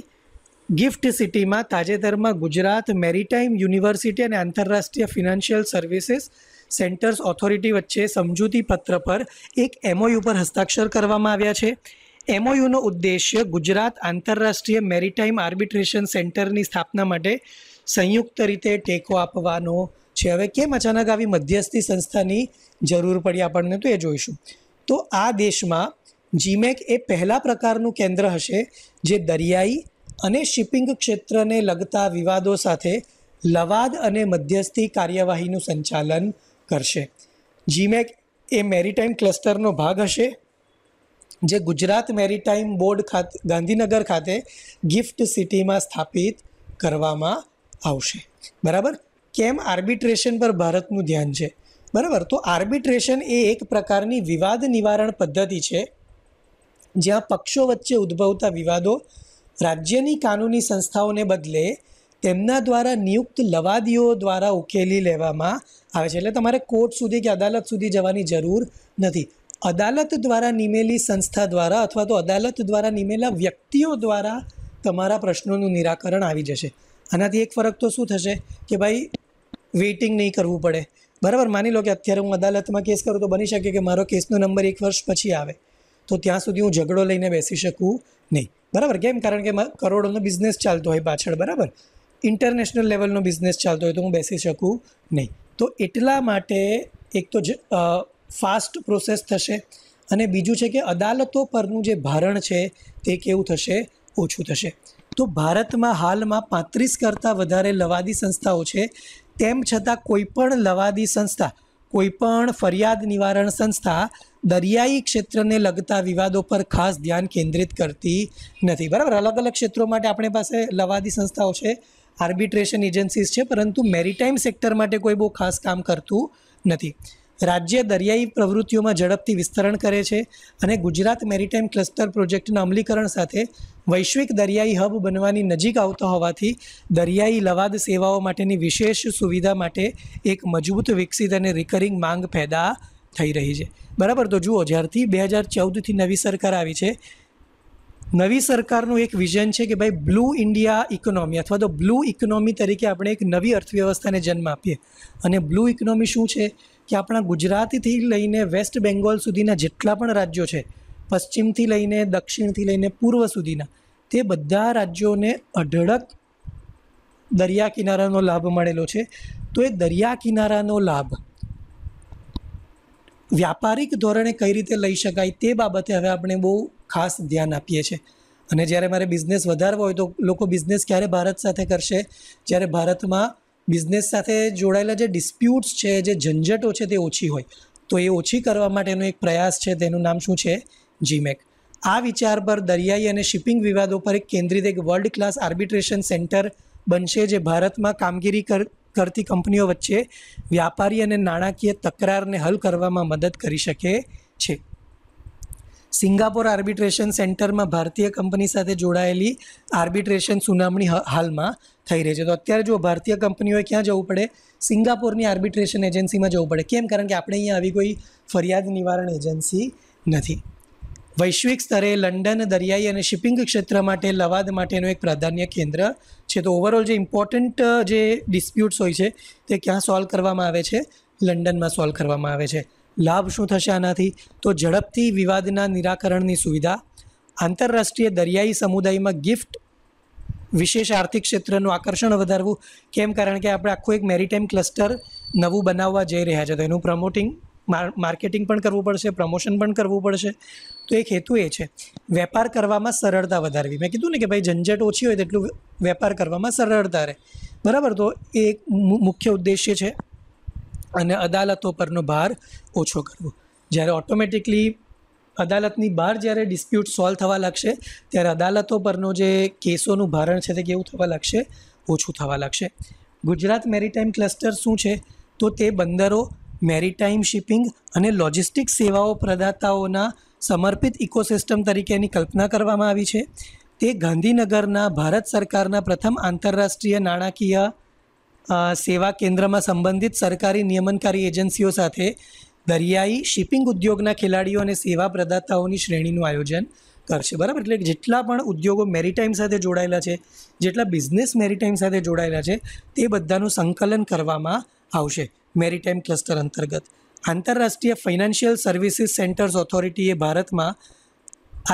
A: GIFT સિટીમાં તાજેતરમાં ગુજરાત મેરીટાઈમ યુનિવર્સિટી અને આંતરરાષ્ટ્રીય ફિનાન્શિયલ સર્વિસીસ સેન્ટર્સ ઓથોરિટી વચ્ચે સમજૂતી પત્ર પર એક એમઓયુ પર હસ્તાક્ષર કરવામાં આવ્યા છે એમઓયુનો ઉદ્દેશ્ય ગુજરાત આંતરરાષ્ટ્રીય મેરીટાઈમ આર્બિટ્રેશન સેન્ટરની સ્થાપના માટે સંયુક્ત રીતે ટેકો આપવાનો છે હવે કેમ અચાનક આવી મધ્યસ્થી સંસ્થાની જરૂર પડી આપણને તો એ જોઈશું તો આ દેશમાં જીમેક એ પહેલા પ્રકારનું કેન્દ્ર હશે જે દરિયાઈ અને શિપિંગ ક્ષેત્રને લગતા વિવાદો સાથે લવાદ અને મધ્યસ્થી કાર્યવાહીનું સંચાલન કરશે જીમેક એ મેરીટાઈમ ક્લસ્ટરનો ભાગ હશે જે ગુજરાત મેરીટાઈમ બોર્ડ ખાતે ગાંધીનગર ખાતે ગિફ્ટ સિટીમાં સ્થાપિત કરવામાં આવશે બરાબર કેમ આર્બિટ્રેશન પર ભારતનું ધ્યાન છે બરાબર તો આર્બિટ્રેશન એ એક પ્રકારની વિવાદ નિવારણ પદ્ધતિ છે જ્યાં પક્ષો વચ્ચે ઉદ્ભવતા વિવાદો રાજ્યની કાનૂની સંસ્થાઓને બદલે તેમના દ્વારા નિયુક્ત લવાદીઓ દ્વારા ઉકેલી લેવામાં આવે છે એટલે તમારે કોર્ટ સુધી કે અદાલત સુધી જવાની જરૂર નથી અદાલત દ્વારા નિમેલી સંસ્થા દ્વારા અથવા તો અદાલત દ્વારા નિમેલા વ્યક્તિઓ દ્વારા તમારા પ્રશ્નોનું નિરાકરણ આવી જશે આનાથી એક ફરક તો શું થશે કે ભાઈ વેઇટિંગ નહીં કરવું પડે બરાબર માની લો કે અત્યારે હું અદાલતમાં કેસ કરું તો બની શકે કે મારો કેસનો નંબર એક વર્ષ પછી આવે તો ત્યાં સુધી હું ઝઘડો લઈને બેસી શકું નહીં બરાબર કેમ કારણ કે કરોડોનો બિઝનેસ ચાલતો હોય પાછળ બરાબર ઇન્ટરનેશનલ લેવલનો બિઝનેસ ચાલતો હોય તો હું બેસી શકું નહીં તો એટલા માટે એક તો જ ફાસ્ટ પ્રોસેસ થશે અને બીજું છે કે અદાલતો પરનું જે ભારણ છે તે કેવું થશે ઓછું થશે તો ભારતમાં હાલમાં પાંત્રીસ કરતાં વધારે લવાદી સંસ્થાઓ છે તેમ છતાં કોઈપણ લવાદી સંસ્થા કોઈપણ ફરિયાદ નિવારણ સંસ્થા દરિયાઈ ક્ષેત્રને લગતા વિવાદો પર ખાસ ધ્યાન કેન્દ્રિત કરતી નથી બરાબર અલગ અલગ ક્ષેત્રો માટે આપણી પાસે લવાદી સંસ્થાઓ છે આર્બિટ્રેશન એજન્સીસ છે પરંતુ મેરીટાઈમ સેક્ટર માટે કોઈ બહુ ખાસ કામ કરતું નથી રાજ્ય દરિયાઈ પ્રવૃત્તિઓમાં ઝડપથી વિસ્તરણ કરે છે અને ગુજરાત મેરીટાઈમ ક્લસ્ટર પ્રોજેક્ટના અમલીકરણ સાથે વૈશ્વિક દરિયાઈ હબ બનવાની નજીક આવતા હોવાથી દરિયાઈ લવાદ સેવાઓ માટેની વિશેષ સુવિધા માટે એક મજબૂત વિકસિત અને રિકરિંગ માંગ પેદા થઈ રહી છે બરાબર તો જુઓ જ્યારથી બે હજાર ચૌદથી નવી સરકાર આવી છે નવી સરકારનું એક વિઝન છે કે ભાઈ બ્લુ ઇન્ડિયા ઇકોનોમી અથવા તો બ્લુ ઇકોનોમી તરીકે આપણે એક નવી અર્થવ્યવસ્થાને જન્મ આપીએ અને બ્લુ ઇકોનોમી શું છે કે આપણા ગુજરાતથી લઈને વેસ્ટ બેંગોલ સુધીના જેટલા પણ રાજ્યો છે પશ્ચિમથી લઈને દક્ષિણથી લઈને પૂર્વ સુધીના તે બધા રાજ્યોને અઢળક દરિયા કિનારાનો લાભ મળેલો છે તો એ દરિયા કિનારાનો લાભ વ્યાપારિક ધોરણે કઈ રીતે લઈ શકાય તે બાબતે હવે આપણે બહુ ખાસ ધ્યાન આપીએ છીએ અને જ્યારે મારે બિઝનેસ વધારવો હોય તો લોકો બિઝનેસ ક્યારે ભારત સાથે કરશે જ્યારે ભારતમાં બિઝનેસ સાથે જોડાયેલા જે ડિસ્પ્યુટ્સ છે જે ઝંઝટો છે તે ઓછી હોય તો એ ઓછી કરવા માટેનો એક પ્રયાસ છે તેનું નામ શું છે જીમેક આ વિચાર પર દરિયાઈ અને શિપિંગ વિવાદો પર એક કેન્દ્રિત એક વર્લ્ડ ક્લાસ આર્બિટ્રેશન સેન્ટર બનશે જે ભારતમાં કામગીરી કર કરતી કંપનીઓ વચ્ચે વ્યાપારી અને નાણાકીય તકરારને હલ કરવામાં મદદ કરી શકે છે સિંગાપોર આર્બિટ્રેશન સેન્ટરમાં ભારતીય કંપની સાથે જોડાયેલી આર્બિટ્રેશન સુનાવણી હાલમાં થઈ રહી છે તો અત્યારે જો ભારતીય કંપનીઓએ ક્યાં જવું પડે સિંગાપોરની આર્બિટ્રેશન એજન્સીમાં જવું પડે કેમ કારણ કે આપણે અહીંયા આવી કોઈ ફરિયાદ નિવારણ એજન્સી નથી વૈશ્વિક સ્તરે લંડન દરિયાઈ અને શિપિંગ ક્ષેત્ર માટે લવાદ માટેનું એક પ્રાધાન્ય કેન્દ્ર છે તો ઓવરઓલ જે ઇમ્પોર્ટન્ટ જે ડિસ્પ્યુટ્સ હોય છે તે ક્યાં સોલ્વ કરવામાં આવે છે લંડનમાં સોલ્વ કરવામાં આવે છે લાભ શું થશે આનાથી તો ઝડપથી વિવાદના નિરાકરણની સુવિધા આંતરરાષ્ટ્રીય દરિયાઈ સમુદાયમાં ગિફ્ટ વિશેષ આર્થિક ક્ષેત્રનું આકર્ષણ વધારવું કેમ કારણ કે આપણે આખું એક મેરીટાઈમ ક્લસ્ટર નવું બનાવવા જઈ રહ્યા છે તો એનું પ્રમોટિંગ માર્કેટિંગ પણ કરવું પડશે પ્રમોશન પણ કરવું પડશે તો એક હેતુ એ છે વેપાર કરવામાં સરળતા વધારવી મેં કીધું ને કે ભાઈ ઝંઝટ ઓછી હોય તેટલું વેપાર કરવામાં સરળતા રહે બરાબર તો એ એક મુખ્ય ઉદ્દેશ્ય છે અને અદાલતો પરનો ભાર ઓછો કરવો જ્યારે ઓટોમેટિકલી અદાલતની બહાર જ્યારે ડિસ્પ્યુટ સોલ્વ થવા લાગશે ત્યારે અદાલતો પરનો જે કેસોનું ભારણ છે તે કેવું થવા લાગશે ઓછું થવા લાગશે ગુજરાત મેરીટાઈમ ક્લસ્ટર શું છે તો તે બંદરો મેરીટાઈમ શિપિંગ અને લોજિસ્ટિક સેવાઓ પ્રદાતાઓના સમર્પિત ઇકોસિસ્ટમ તરીકેની કલ્પના કરવામાં આવી છે તે ગાંધીનગરના ભારત સરકારના પ્રથમ આંતરરાષ્ટ્રીય નાણાકીય સેવા કેન્દ્રમાં સંબંધિત સરકારી નિયમનકારી એજન્સીઓ સાથે દરિયાઈ શિપિંગ ઉદ્યોગના ખેલાડીઓ અને સેવા પ્રદાતાઓની શ્રેણીનું આયોજન કરશે બરાબર એટલે જેટલા પણ ઉદ્યોગો મેરીટાઈમ સાથે જોડાયેલા છે જેટલા બિઝનેસ મેરીટાઈમ સાથે જોડાયેલા છે તે બધાનું સંકલન કરવામાં આવશે મેરીટાઈમ ક્લસ્ટર અંતર્ગત આંતરરાષ્ટ્રીય ફાઇનાન્શિયલ સર્વિસીસ સેન્ટર્સ ઓથોરિટીએ ભારતમાં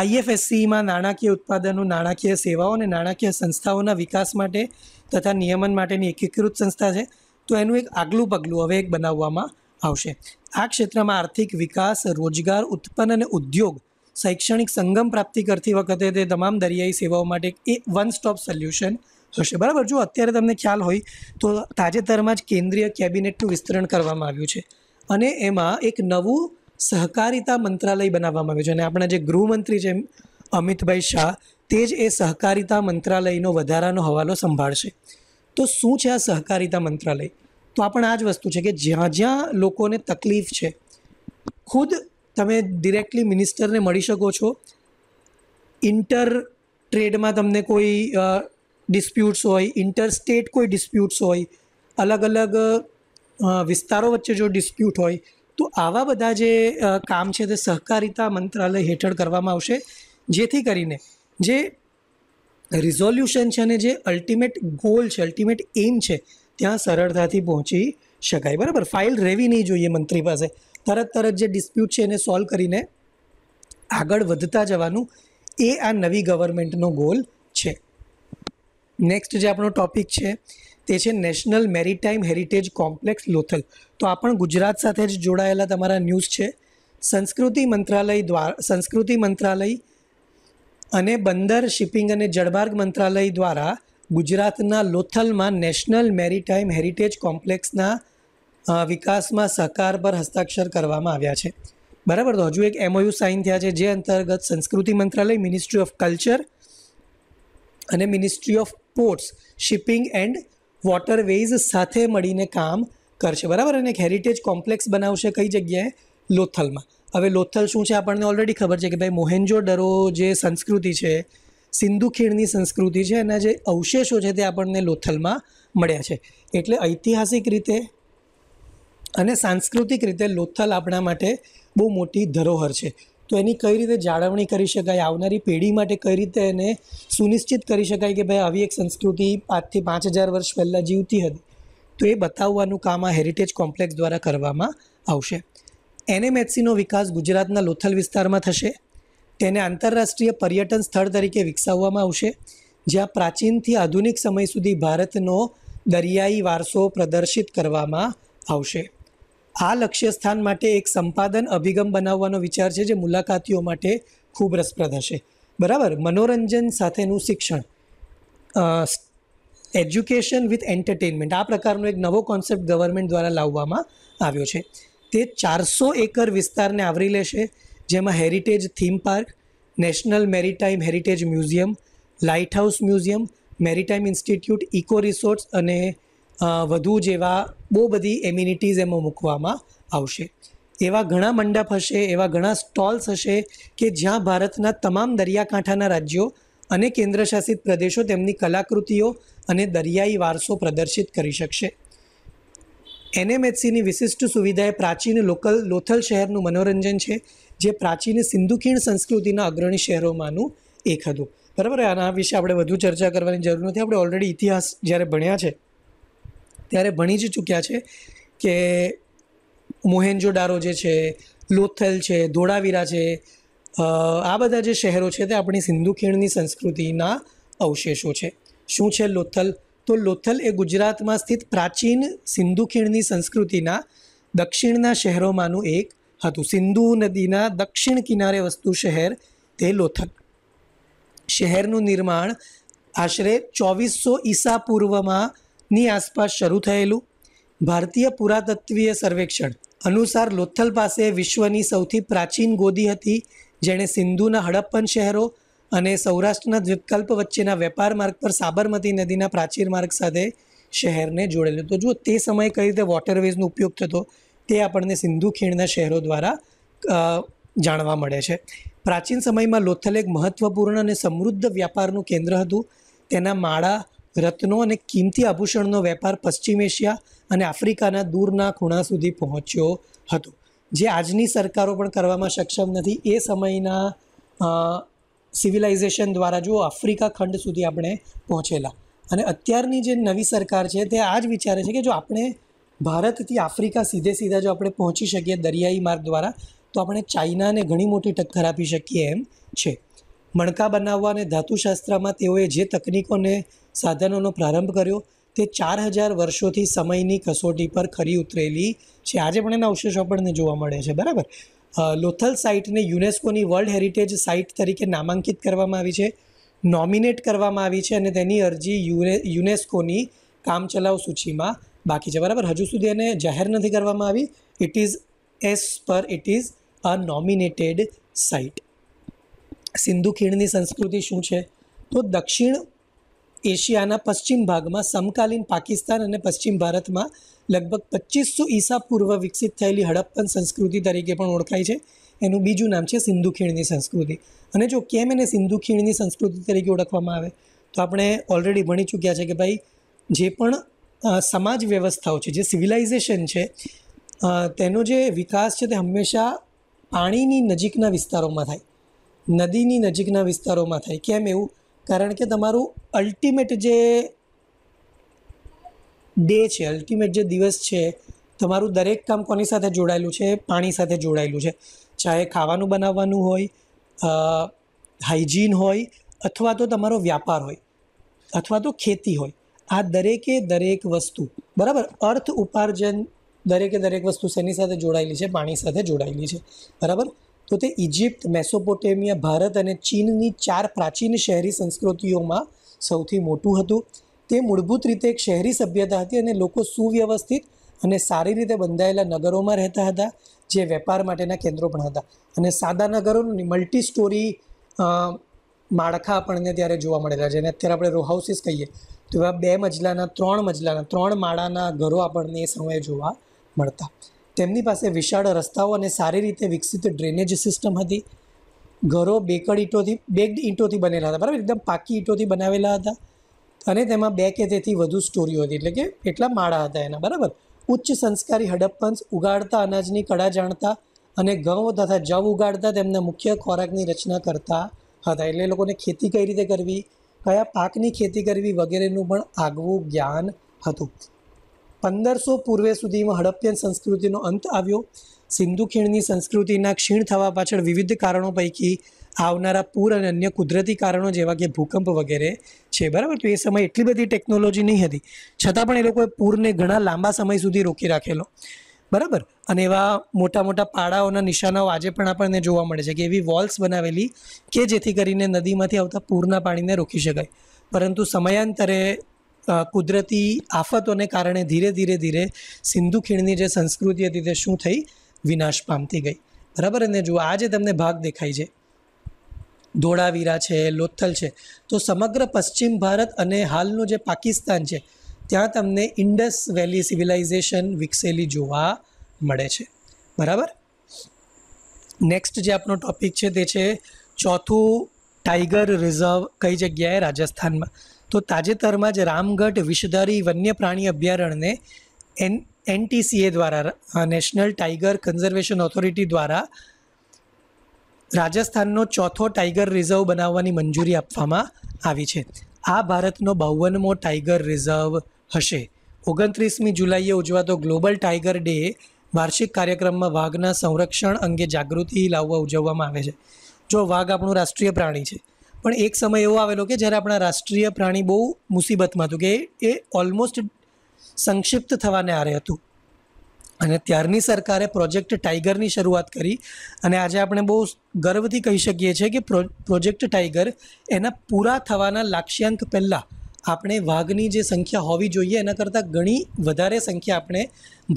A: આઈએફએસસીમાં નાણાકીય ઉત્પાદનો નાણાકીય સેવાઓ અને નાણાકીય સંસ્થાઓના વિકાસ માટે તથા નિયમન માટેની એકીકૃત સંસ્થા છે તો એનું એક આગલું પગલું હવે એક બનાવવામાં આવશે આ ક્ષેત્રમાં આર્થિક વિકાસ રોજગાર ઉત્પન્ન અને ઉદ્યોગ શૈક્ષણિક સંગમ પ્રાપ્તિ કરતી વખતે તે તમામ દરિયાઈ સેવાઓ માટે એ વન સ્ટોપ સોલ્યુશન હશે બરાબર જો અત્યારે તમને ખ્યાલ હોય તો તાજેતરમાં જ કેન્દ્રીય કેબિનેટનું વિસ્તરણ કરવામાં આવ્યું છે અને એમાં એક નવું સહકારિતા મંત્રાલય બનાવવામાં આવ્યું છે અને આપણા જે ગૃહમંત્રી છે અમિતભાઈ શાહ તે જ એ સહકારિતા મંત્રાલયનો વધારાનો હવાલો સંભાળશે તો શું છે આ સહકારિતા મંત્રાલય તો આ પણ આ જ વસ્તુ છે કે જ્યાં જ્યાં લોકોને તકલીફ છે ખુદ તમે ડિરેક્ટલી મિનિસ્ટરને મળી શકો છો ઇન્ટર ટ્રેડમાં તમને કોઈ ડિસ્પ્યુટ્સ હોય ઇન્ટર સ્ટેટ કોઈ ડિસ્પ્યુટ્સ હોય અલગ અલગ વિસ્તારો વચ્ચે જો ડિસ્પ્યુટ હોય તો આવા બધા જે કામ છે તે સહકારિતા મંત્રાલય હેઠળ કરવામાં આવશે જેથી કરીને જે રિઝોલ્યુશન છે અને જે અલ્ટિમેટ ગોલ છે અલ્ટિમેટ એમ છે ત્યાં સરળતાથી પહોંચી શકાય બરાબર ફાઇલ રહેવી નહીં જોઈએ મંત્રી પાસે તરત તરત જે ડિસ્પ્યુટ છે એને સોલ્વ કરીને આગળ વધતા જવાનું એ આ નવી ગવર્મેન્ટનો ગોલ છે નેક્સ્ટ જે આપણો ટોપિક છે તે છે national maritime heritage complex Lothal તો આ પણ ગુજરાત સાથે જ જોડાયેલા તમારા ન્યૂઝ છે સંસ્કૃતિ મંત્રાલય દ્વારા સંસ્કૃતિ મંત્રાલય અને બંદર શિપિંગ અને જળમાર્ગ મંત્રાલય દ્વારા ગુજરાતના લોથલમાં નેશનલ મેરીટાઈમ હેરિટેજ કોમ્પ્લેક્સના વિકાસમાં સહકાર પર હસ્તાક્ષર કરવામાં આવ્યા છે બરાબર તો હજુ એક એમઓયુ સાઇન થયા છે જે અંતર્ગત સંસ્કૃતિ મંત્રાલય મિનિસ્ટ્રી ઓફ કલ્ચર અને ministry of ports shipping and waterways સાથે મળીને કામ કરશે બરાબર અને એક હેરિટેજ કોમ્પ્લેક્સ બનાવશે કઈ જગ્યાએ લોથલમાં હવે લોથલ શું છે આપણને ઓલરેડી ખબર છે કે ભાઈ મોહેન્જો ડરો જે સંસ્કૃતિ છે સિંધુ ખીણની સંસ્કૃતિ છે એના જે અવશેષો છે તે આપણને લોથલમાં મળ્યા છે એટલે ઐતિહાસિક રીતે અને સાંસ્કૃતિક રીતે લોથલ આપણા માટે બહુ મોટી ધરોહર છે તો એની કઈ રીતે જાળવણી કરી શકાય આવનારી પેઢી માટે કઈ રીતે એને સુનિશ્ચિત કરી શકાય કે ભાઈ આવી એક સંસ્કૃતિ પાંચથી પાંચ હજાર વર્ષ પહેલાં જીવતી હતી તો એ બતાવવાનું કામ આ હેરિટેજ કોમ્પ્લેક્સ દ્વારા કરવામાં આવશે એનએમએચસીનો વિકાસ ગુજરાતના લોથલ વિસ્તારમાં થશે તેને આંતરરાષ્ટ્રીય પર્યટન સ્થળ તરીકે વિકસાવવામાં આવશે જ્યાં પ્રાચીનથી આધુનિક સમય સુધી ભારતનો દરિયાઈ વારસો પ્રદર્શિત કરવામાં આવશે આ લક્ષ્યસ્થાન માટે એક સંપાદન અભિગમ બનાવવાનો વિચાર છે જે મુલાકાતીઓ માટે ખૂબ રસપ્રદ હશે બરાબર મનોરંજન સાથેનું શિક્ષણ એજ્યુકેશન વિથ એન્ટરટેનમેન્ટ આ પ્રકારનો એક નવો કોન્સેપ્ટ ગવર્મેન્ટ દ્વારા લાવવામાં આવ્યો છે તે ચારસો એકર વિસ્તારને આવરી લેશે જેમાં heritage theme park national maritime heritage museum light house museum maritime institute eco resorts અને વધુ જેવા બહુ બધી એમ્યુનિટીઝ એમાં મૂકવામાં આવશે એવા ઘણા મંડપ હશે એવા ઘણા સ્ટોલ્સ હશે કે જ્યાં ભારતના તમામ દરિયાકાંઠાના રાજ્યો અને કેન્દ્રશાસિત પ્રદેશો તેમની કલાકૃતિઓ અને દરિયાઈ વારસો પ્રદર્શિત કરી શકશે એનએમએચસીની વિશિષ્ટ સુવિધા એ પ્રાચીન લોકલ લોથલ શહેરનું મનોરંજન છે જે પ્રાચીન સિંધુખીણ સંસ્કૃતિના અગ્રણી શહેરોમાંનું એક હતું બરાબર આના વિશે આપણે વધુ ચર્ચા કરવાની જરૂર નથી આપણે ઓલરેડી ઇતિહાસ જ્યારે ભણ્યા છે ત્યારે ભણી જ ચૂક્યા છે કે મોહેન્જોડારો જે છે લોથલ છે ધોળાવીરા છે આ બધા જે શહેરો છે તે આપણી સિંધુખીણની સંસ્કૃતિના અવશેષો છે શું છે લોથલ તો લોથલ એ ગુજરાતમાં સ્થિત પ્રાચીન સિંધુ ખીણની સંસ્કૃતિના દક્ષિણના શહેરોમાંનું એક હતું સિંધુ નદીના દક્ષિણ કિનારે વસતું શહેર તે લોથલ શહેરનું નિર્માણ આશરે ચોવીસો ઈસા પૂર્વમાંની આસપાસ શરૂ થયેલું ભારતીય પુરાતત્વીય સર્વેક્ષણ અનુસાર લોથલ પાસે વિશ્વની સૌથી પ્રાચીન ગોદી હતી જેણે સિંધુના હડપ્પન શહેરો અને સૌરાષ્ટ્રના દ્વીપકલ્પ વચ્ચેના વેપાર માર્ગ પર સાબરમતી નદીના પ્રાચીર માર્ગ સાથે શહેરને જોડેલું તો જો તે સમયે કઈ રીતે વોટરવેઝનો ઉપયોગ થતો તે આપણને સિંધુ ખીણના શહેરો દ્વારા જાણવા મળે છે પ્રાચીન સમયમાં લોથલ એક મહત્ત્વપૂર્ણ અને સમૃદ્ધ વ્યાપારનું કેન્દ્ર હતું તેના માળા રત્નો અને કિંમતી આભૂષણનો વેપાર પશ્ચિમ એશિયા અને આફ્રિકાના દૂરના ખૂણા સુધી પહોંચ્યો હતો જે આજની સરકારો પણ કરવામાં સક્ષમ નથી એ સમયના સિવિલાઇઝેશન દ્વારા જો આફ્રિકા ખંડ સુધી આપણે પહોંચેલા અને અત્યારની જે નવી સરકાર છે તે આ જ વિચારે છે કે જો આપણે ભારતથી આફ્રિકા સીધે સીધા જો આપણે પહોંચી શકીએ દરિયાઈ માર્ગ દ્વારા તો આપણે ચાઇનાને ઘણી મોટી ટક્કર આપી શકીએ એમ છે મણકા બનાવવા અને ધાતુશાસ્ત્રમાં તેઓએ જે તકનીકોને સાધનોનો પ્રારંભ કર્યો તે ચાર હજાર વર્ષોથી સમયની કસોટી પર ખરી ઉતરેલી છે આજે પણ એના અવશેષો આપણને જોવા મળે છે બરાબર લોથલ સાઇટને યુનેસ્કોની વર્લ્ડ હેરિટેજ સાઇટ તરીકે નામાંકિત કરવામાં આવી છે નોમિનેટ કરવામાં આવી છે અને તેની અરજી યુનેસ્કોની કામચલાઉ સૂચિમાં બાકી છે બરાબર હજુ સુધી એને જાહેર નથી કરવામાં આવી it is as per it is a nominated site Sindhu ખીણની સંસ્કૃતિ શું છે તો દક્ષિણ એશિયાના પશ્ચિમ ભાગમાં સમકાલીન પાકિસ્તાન અને પશ્ચિમ ભારતમાં લગભગ પચીસો ઈસા પૂર્વ વિકસિત થયેલી હડપ્પન સંસ્કૃતિ તરીકે પણ ઓળખાય છે એનું બીજું નામ છે સિંધુ ખીણની સંસ્કૃતિ અને જો કેમ એને સિંધુ ખીણની સંસ્કૃતિ તરીકે ઓળખવામાં આવે તો આપણે ઓલરેડી ભણી ચૂક્યા છે કે ભાઈ જે પણ સમાજ વ્યવસ્થાઓ છે જે સિવિલાઇઝેશન છે તેનો જે વિકાસ છે તે હંમેશા પાણીની નજીકના વિસ્તારોમાં થાય નદીની નજીકના વિસ્તારોમાં થાય કેમ એવું કારણ કે તમારું અલ્ટિમેટ જે ડે છે અલ્ટિમેટ જે દિવસ છે તમારું દરેક કામ કોની સાથે જોડાયેલું છે પાણી સાથે જોડાયેલું છે ચાહે ખાવાનું બનાવવાનું હોય હાઇજીન હોય અથવા તો તમારો વ્યાપાર હોય અથવા તો ખેતી હોય આ દરેકે દરેક વસ્તુ બરાબર અર્થ ઉપાર્જન દરેકે દરેક વસ્તુ શેની સાથે જોડાયેલી છે પાણી સાથે જોડાયેલી છે બરાબર તો તે ઇજિપ્ત મેસોપોટેમિયા ભારત અને ચીનની ચાર પ્રાચીન શહેરી સંસ્કૃતિઓમાં સૌથી મોટું હતું તે મૂળભૂત રીતે એક શહેરી સભ્યતા હતી અને લોકો સુવ્યવસ્થિત અને સારી રીતે બંધાયેલા નગરોમાં રહેતા હતા જે વેપાર માટેના કેન્દ્રો પણ હતા અને સાદા નગરો મલ્ટી સ્ટોરી માળખા આપણને ત્યારે જોવા મળેલા છે અને અત્યારે આપણે રોહાઉસીસ કહીએ તો એવા બે મજલાના ત્રણ મજલાના ત્રણ માળાના ઘરો આપણને એ સમયે જોવા મળતા તેમની પાસે વિશાળ રસ્તાઓ અને સારી રીતે વિકસિત ડ્રેનેજ સિસ્ટમ હતી ઘરો બેકડ ઈંટોથી બેગ્ડ ઈંટોથી બનેલા હતા બરાબર એકદમ પાકી ઈંટોથી બનાવેલા હતા અને તેમાં બે કે તેથી વધુ સ્ટોરીઓ હતી એટલે કે એટલા માળા હતા એના બરાબર ઉચ્ચ સંસ્કારી હડપ્પંસ ઉગાડતા અનાજની કળા જાણતા અને ઘઉં તથા જવ ઉગાડતા તેમના મુખ્ય ખોરાકની રચના કરતા હતા એટલે લોકોને ખેતી કઈ રીતે કરવી કયા પાકની ખેતી કરવી વગેરેનું પણ આગવું જ્ઞાન હતું પંદરસો પૂર્વે સુધીમાં હડપ્પિયન સંસ્કૃતિનો અંત આવ્યો સિંધુ ખીણની સંસ્કૃતિના ક્ષીણ થવા પાછળ વિવિધ કારણો પૈકી આવનારા પૂર અને અન્ય કુદરતી કારણો જેવા કે ભૂકંપ વગેરે છે બરાબર તો એ સમય એટલી બધી ટેકનોલોજી નહીં હતી છતાં પણ એ લોકોએ પૂરને ઘણા લાંબા સમય સુધી રોકી રાખેલો બરાબર અને એવા મોટા મોટા પાડાઓના નિશાનાઓ આજે પણ આપણને જોવા મળે છે કે એવી વોલ્સ બનાવેલી કે જેથી કરીને નદીમાંથી આવતા પૂરના પાણીને રોકી શકાય પરંતુ સમયાંતરે કુદરતી આફતોને કારણે ધીરે ધીરે ધીરે સિંધુ ખીણની જે સંસ્કૃતિ હતી તે શું થઈ વિનાશ પામતી ગઈ બરાબર અને જુઓ આજે તમને ભાગ દેખાય છે ધોળાવીરા છે લોથલ છે તો સમગ્ર પશ્ચિમ ભારત અને હાલનું જે પાકિસ્તાન છે ત્યાં તમને ઇન્ડસ વેલી સિવિલાઇઝેશન વિકસેલી જોવા મળે છે બરાબર નેક્સ્ટ જે આપણો ટોપિક છે તે છે ચોથું ટાઈગર રિઝર્વ કઈ જગ્યાએ રાજસ્થાનમાં તો તાજેતરમાં જ રામગઢ વિષધારી વન્ય પ્રાણી અભયારણ્યને એન એનટીસીએ દ્વારા નેશનલ ટાઈગર કન્ઝર્વેશન ઓથોરિટી દ્વારા રાજસ્થાનનો ચોથો ટાઈગર રિઝર્વ બનાવવાની મંજૂરી આપવામાં આવી છે આ ભારતનો બાવનમો ટાઈગર રિઝર્વ હશે ઓગણત્રીસમી જુલાઈએ ઉજવાતો ગ્લોબલ ટાઈગર ડે વાર્ષિક કાર્યક્રમમાં વાઘના સંરક્ષણ અંગે જાગૃતિ લાવવા ઉજવવામાં આવે છે જો વાઘ આપણું રાષ્ટ્રીય પ્રાણી છે પણ એક સમય એવો આવેલો કે જ્યારે આપણા રાષ્ટ્રીય પ્રાણી બહુ મુસીબતમાં હતું કે એ ઓલમોસ્ટ સંક્ષિપ્ત થવાને આરે હતું અને ત્યારની સરકારે પ્રોજેક્ટ ટાઈગરની શરૂઆત કરી અને આજે આપણે બહુ ગર્વથી કહી શકીએ છીએ કે પ્રોજેક્ટ ટાઈગર એના પૂરા થવાના લાક્ષ્યાંક પહેલાં આપણે વાઘની જે સંખ્યા હોવી જોઈએ એના કરતાં ઘણી વધારે સંખ્યા આપણે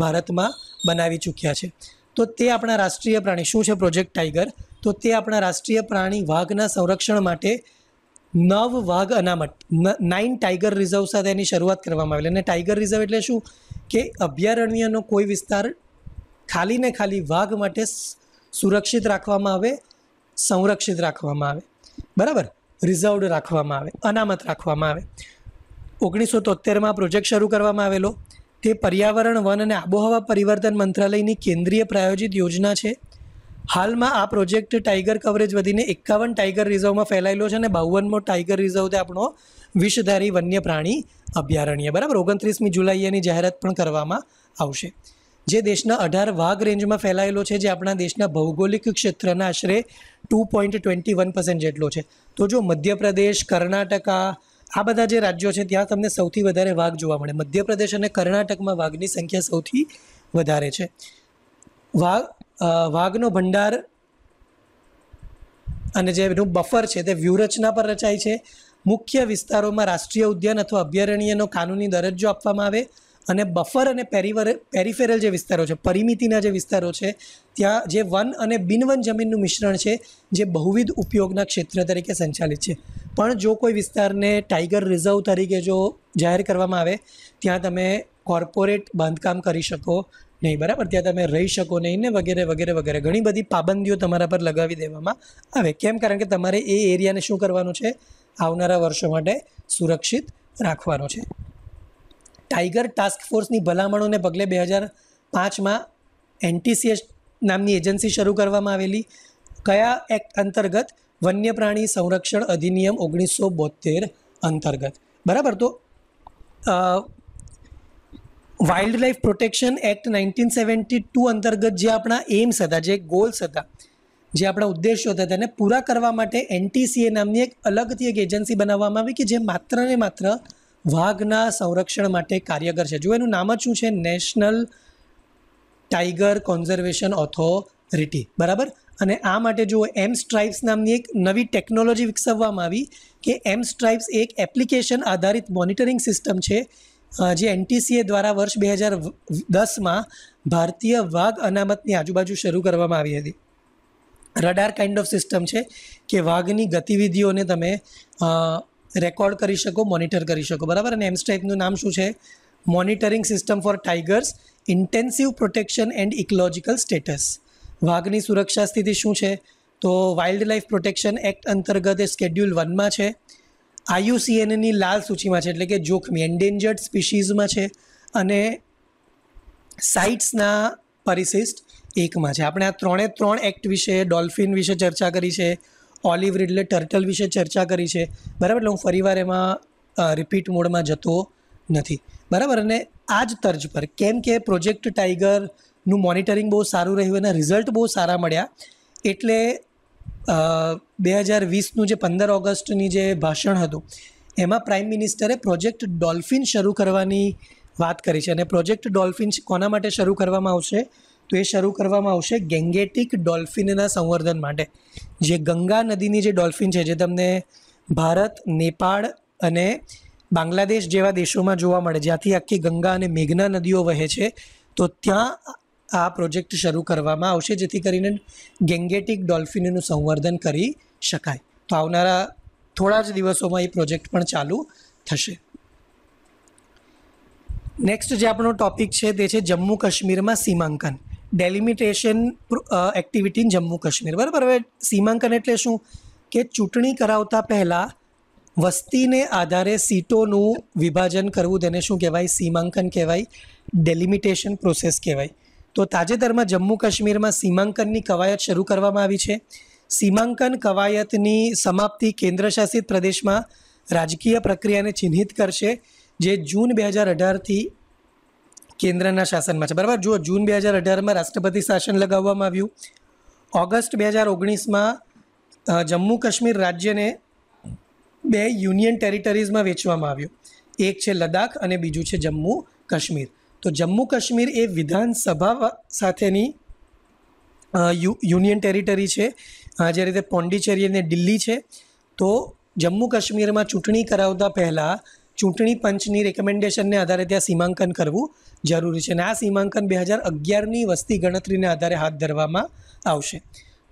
A: ભારતમાં બનાવી ચૂક્યા છે તો તે આપણા રાષ્ટ્રીય પ્રાણી શું છે પ્રોજેક્ટ ટાઈગર તો તે આપણા રાષ્ટ્રીય પ્રાણી વાઘના સંરક્ષણ માટે નવ વાઘ અનામત નાઇન ટાઈગર રિઝર્વ સાથે એની શરૂઆત કરવામાં આવેલી અને ટાઈગર રિઝર્વ એટલે શું કે અભયારણ્યનો કોઈ વિસ્તાર ખાલી ને ખાલી વાઘ માટે સુરક્ષિત રાખવામાં આવે સંરક્ષિત રાખવામાં આવે બરાબર રિઝર્વડ રાખવામાં આવે અનામત રાખવામાં આવે ઓગણીસો તોતેરમાં પ્રોજેક્ટ શરૂ કરવામાં આવેલો તે પર્યાવરણ વન અને આબોહવા પરિવર્તન મંત્રાલયની કેન્દ્રીય પ્રાયોજિત યોજના છે હાલમાં આ પ્રોજેક્ટ ટાઈગર કવરેજ વધીને એકાવન ટાઈગર રિઝર્વમાં ફેલાયેલો છે અને બાવનમો ટાઈગર રિઝર્વ તે આપણો વિષધારી વન્ય પ્રાણી અભયારણ્ય બરાબર ઓગણત્રીસમી જુલાઈની જાહેરાત પણ કરવામાં આવશે જે દેશના અઢાર વાઘ રેન્જમાં ફેલાયેલો છે જે આપણા દેશના ભૌગોલિક ક્ષેત્રના આશરે two point twenty one percent જેટલો છે તો જો મધ્યપ્રદેશ કર્ણાટકા આ બધા જે રાજ્યો છે ત્યાં તમને સૌથી વધારે વાઘ જોવા મળે મધ્યપ્રદેશ અને કર્ણાટકમાં વાઘની સંખ્યા સૌથી વધારે છે વાઘ વાઘનો ભંડાર અને જે એનું બફર છે તે વ્યૂહરચના પર રચાય છે મુખ્ય વિસ્તારોમાં રાષ્ટ્રીય ઉદ્યાન અથવા અભયારણ્યનો કાનૂની દરજ્જો આપવામાં આવે અને બફર અને પેરીવર પેરિફેરલ જે વિસ્તારો છે પરિમિતિના જે વિસ્તારો છે ત્યાં જે વન અને બિનવન જમીનનું મિશ્રણ છે જે બહુવિધ ઉપયોગના ક્ષેત્ર તરીકે સંચાલિત છે પણ જો કોઈ વિસ્તારને ટાઈગર રિઝર્વ તરીકે જો જાહેર કરવામાં આવે ત્યાં તમે કોર્પોરેટ બાંધકામ કરી શકો નહીં બરાબર ત્યાં તમે રહી શકો નહીં ને વગેરે વગેરે વગેરે ઘણી બધી પાબંદીઓ તમારા પર લગાવી દેવામાં આવે કેમ કારણ કે તમારે એ એરિયાને શું કરવાનું છે આવનારા વર્ષો માટે સુરક્ષિત રાખવાનો છે ટાઈગર ટાસ્ક ફોર્સની ભલામણોને પગલે બે હજાર પાંચમાં એનટીસીએસ નામની એજન્સી શરૂ કરવામાં આવેલી કયા એક્ટ અંતર્ગત વન્ય પ્રાણી સંરક્ષણ અધિનિયમ ઓગણીસો બોતેર અંતર્ગત બરાબર તો wildlife protection act nineteen seventy two અંતર્ગત જે આપણા એમ્સ હતા જે ગોલ્સ હતા જે આપણા ઉદ્દેશ્યો હતા તેને પૂરા કરવા માટે એનટીસીએ નામની એક અલગથી એક એજન્સી બનાવવામાં આવી કે જે માત્ર ને માત્ર વાઘના સંરક્ષણ માટે કાર્ય છે જો એનું નામ જ શું છે નેશનલ ટાઈગર કોન્ઝર્વેશન ઓથોરિટી બરાબર અને આ માટે જુઓ એમ સ્ટ્રાઇપ્સ નામની એક નવી ટેકનોલોજી વિકસાવવામાં આવી કે એમ સ્ટ્રાઇપ્સ એક એપ્લિકેશન આધારિત મોનિટરિંગ સિસ્ટમ છે જે એનટીસીએ દ્વારા વર્ષ બે હજાર દસમાં ભારતીય વાઘ અનામતની આજુબાજુ શરૂ કરવામાં આવી હતી રડાર કાઇન્ડ ઓફ સિસ્ટમ છે કે વાઘની ગતિવિધિઓને તમે રેકોર્ડ કરી શકો મોનિટર કરી શકો બરાબર અને એમ્સ ટાઈપનું નામ શું છે monitoring system for tigers intensive protection and ecological status વાઘની સુરક્ષા સ્થિતિ શું છે તો વાઇલ્ડ લાઈફ પ્રોટેક્શન એક્ટ અંતર્ગત એ સ્કેડ્યુલ વનમાં છે આયુસીએનની લાલ સૂચિમાં છે એટલે કે જોખમી એન્ડેન્જર્ડ સ્પીશીઝમાં છે અને સાઇટ્સના પરિશિષ્ટ એકમાં છે આપણે આ ત્રણે ત્રણ એક્ટ વિશે ડોલ્ફિન વિશે ચર્ચા કરી છે ઓલિવ રિડલે ટર્ટલ વિશે ચર્ચા કરી છે બરાબર એટલે હું ફરીવાર એમાં રિપીટ મોડમાં જતો નથી બરાબર અને આ જ તર્જ પર કેમ કે પ્રોજેક્ટ ટાઈગરનું મોનિટરિંગ બહુ સારું રહ્યું અને રિઝલ્ટ બહુ સારા મળ્યા એટલે બે હજાર વીસનું જે પંદર ઓગસ્ટની જે ભાષણ હતું એમાં પ્રાઇમ મિનિસ્ટરે પ્રોજેક્ટ ડોલ્ફિન શરૂ કરવાની વાત કરી છે અને પ્રોજેક્ટ ડોલ્ફિન કોના માટે શરૂ કરવામાં આવશે તો એ શરૂ કરવામાં આવશે ગેંગેટિક ડોલ્ફિનના સંવર્ધન માટે જે ગંગા નદીની જે ડોલ્ફિન છે જે તમને ભારત નેપાળ અને બાંગ્લાદેશ જેવા દેશોમાં જોવા મળે જ્યાંથી આખી ગંગા અને મેઘના નદીઓ વહે છે તો ત્યાં આ પ્રોજેક્ટ શરૂ કરવામાં આવશે જેથી કરીને ગેંગેટિક ડોલ્ફિનનું સંવર્ધન કરી શકાય તો આવનારા થોડા જ દિવસોમાં એ પ્રોજેક્ટ પણ ચાલુ થશે નેક્સ્ટ જે આપણો ટોપિક છે તે છે જમ્મુ કાશ્મીરમાં સીમાંકન delimitation activity in Jammu Kashmir બરાબર હવે સીમાંકન એટલે શું કે ચૂંટણી કરાવતા પહેલાં વસ્તીને આધારે સીટોનું વિભાજન કરવું તેને શું કહેવાય સીમાંકન કહેવાય ડેલિમિટેશન પ્રોસેસ કહેવાય તો તાજેતરમાં જમ્મુ કાશ્મીરમાં સીમાંકનની કવાયત શરૂ કરવામાં આવી છે સીમાંકન કવાયતની સમાપ્તિ કેન્દ્રશાસિત પ્રદેશમાં રાજકીય પ્રક્રિયાને ચિહ્નિત કરશે જે જૂન બે હજાર અઢારથી કેન્દ્રના શાસનમાં છે બરાબર જુઓ જૂન બે હજાર અઢારમાં રાષ્ટ્રપતિ શાસન લગાવવામાં આવ્યું ઓગસ્ટ બે હજાર ઓગણીસમાં જમ્મુ કાશ્મીર રાજ્યને બે યુનિયન ટેરિટરીઝમાં વેચવામાં આવ્યું એક છે લદ્દાખ અને બીજું છે જમ્મુ કાશ્મીર તો જમ્મુ કાશ્મીર એ વિધાનસભા સાથેની યુનિયન ટેરિટરી છે જે રીતે પોંડિચેરી અને દિલ્હી છે તો જમ્મુ કાશ્મીરમાં ચૂંટણી કરાવતા પહેલાં ચૂંટણી પંચની રેકમેન્ડેશનને આધારે ત્યાં સીમાંકન કરવું જરૂરી છે અને આ સીમાંકન બે હજાર અગિયારની વસ્તી ગણતરીને આધારે હાથ ધરવામાં આવશે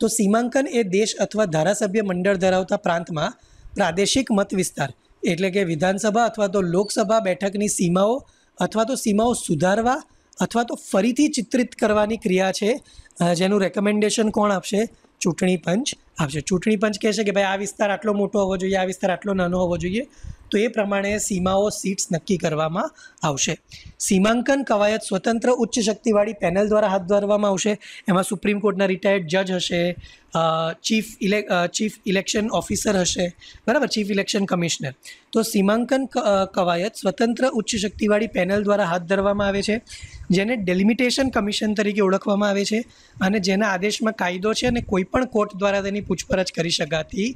A: તો સીમાંકન એ દેશ અથવા ધારાસભ્ય મંડળ ધરાવતા પ્રાંતમાં પ્રાદેશિક મત વિસ્તાર એટલે કે વિધાનસભા અથવા તો લોકસભા બેઠકની સીમાઓ અથવા તો સીમાઓ સુધારવા અથવા તો ફરીથી ચિત્રિત કરવાની ક્રિયા છે જેનું રેકમેન્ડેશન કોણ આપશે ચૂંટણી પંચ આપશે ચૂંટણી પંચ કહે છે કે ભાઈ આ વિસ્તાર આટલો મોટો હોવો જોઈએ આ વિસ્તાર આટલો નાનો હોવો જોઈએ તો એ પ્રમાણે સીમાઓ સીટ્સ નક્કી કરવામાં આવશે સીમાંકન કવાયત સ્વતંત્ર ઉચ્ચ શક્તિવાળી પેનલ દ્વારા હાથ ધરવામાં આવશે એમાં સુપ્રીમ કોર્ટના રિટાયર્ડ જજ હશે ચીફ ઇલે ચીફ ઇલેક્શન ઓફિસર હશે બરાબર ચીફ ઇલેક્શન કમિશનર તો સીમાંકન કવાયત સ્વતંત્ર ઉચ્ચ શક્તિવાળી પેનલ દ્વારા હાથ ધરવામાં આવે છે જેને ડેલિમિટેશન કમિશન તરીકે ઓળખવામાં આવે છે અને જેના આદેશમાં કાયદો છે અને કોઈપણ કોર્ટ દ્વારા તેની પૂછપરછ કરી શકાતી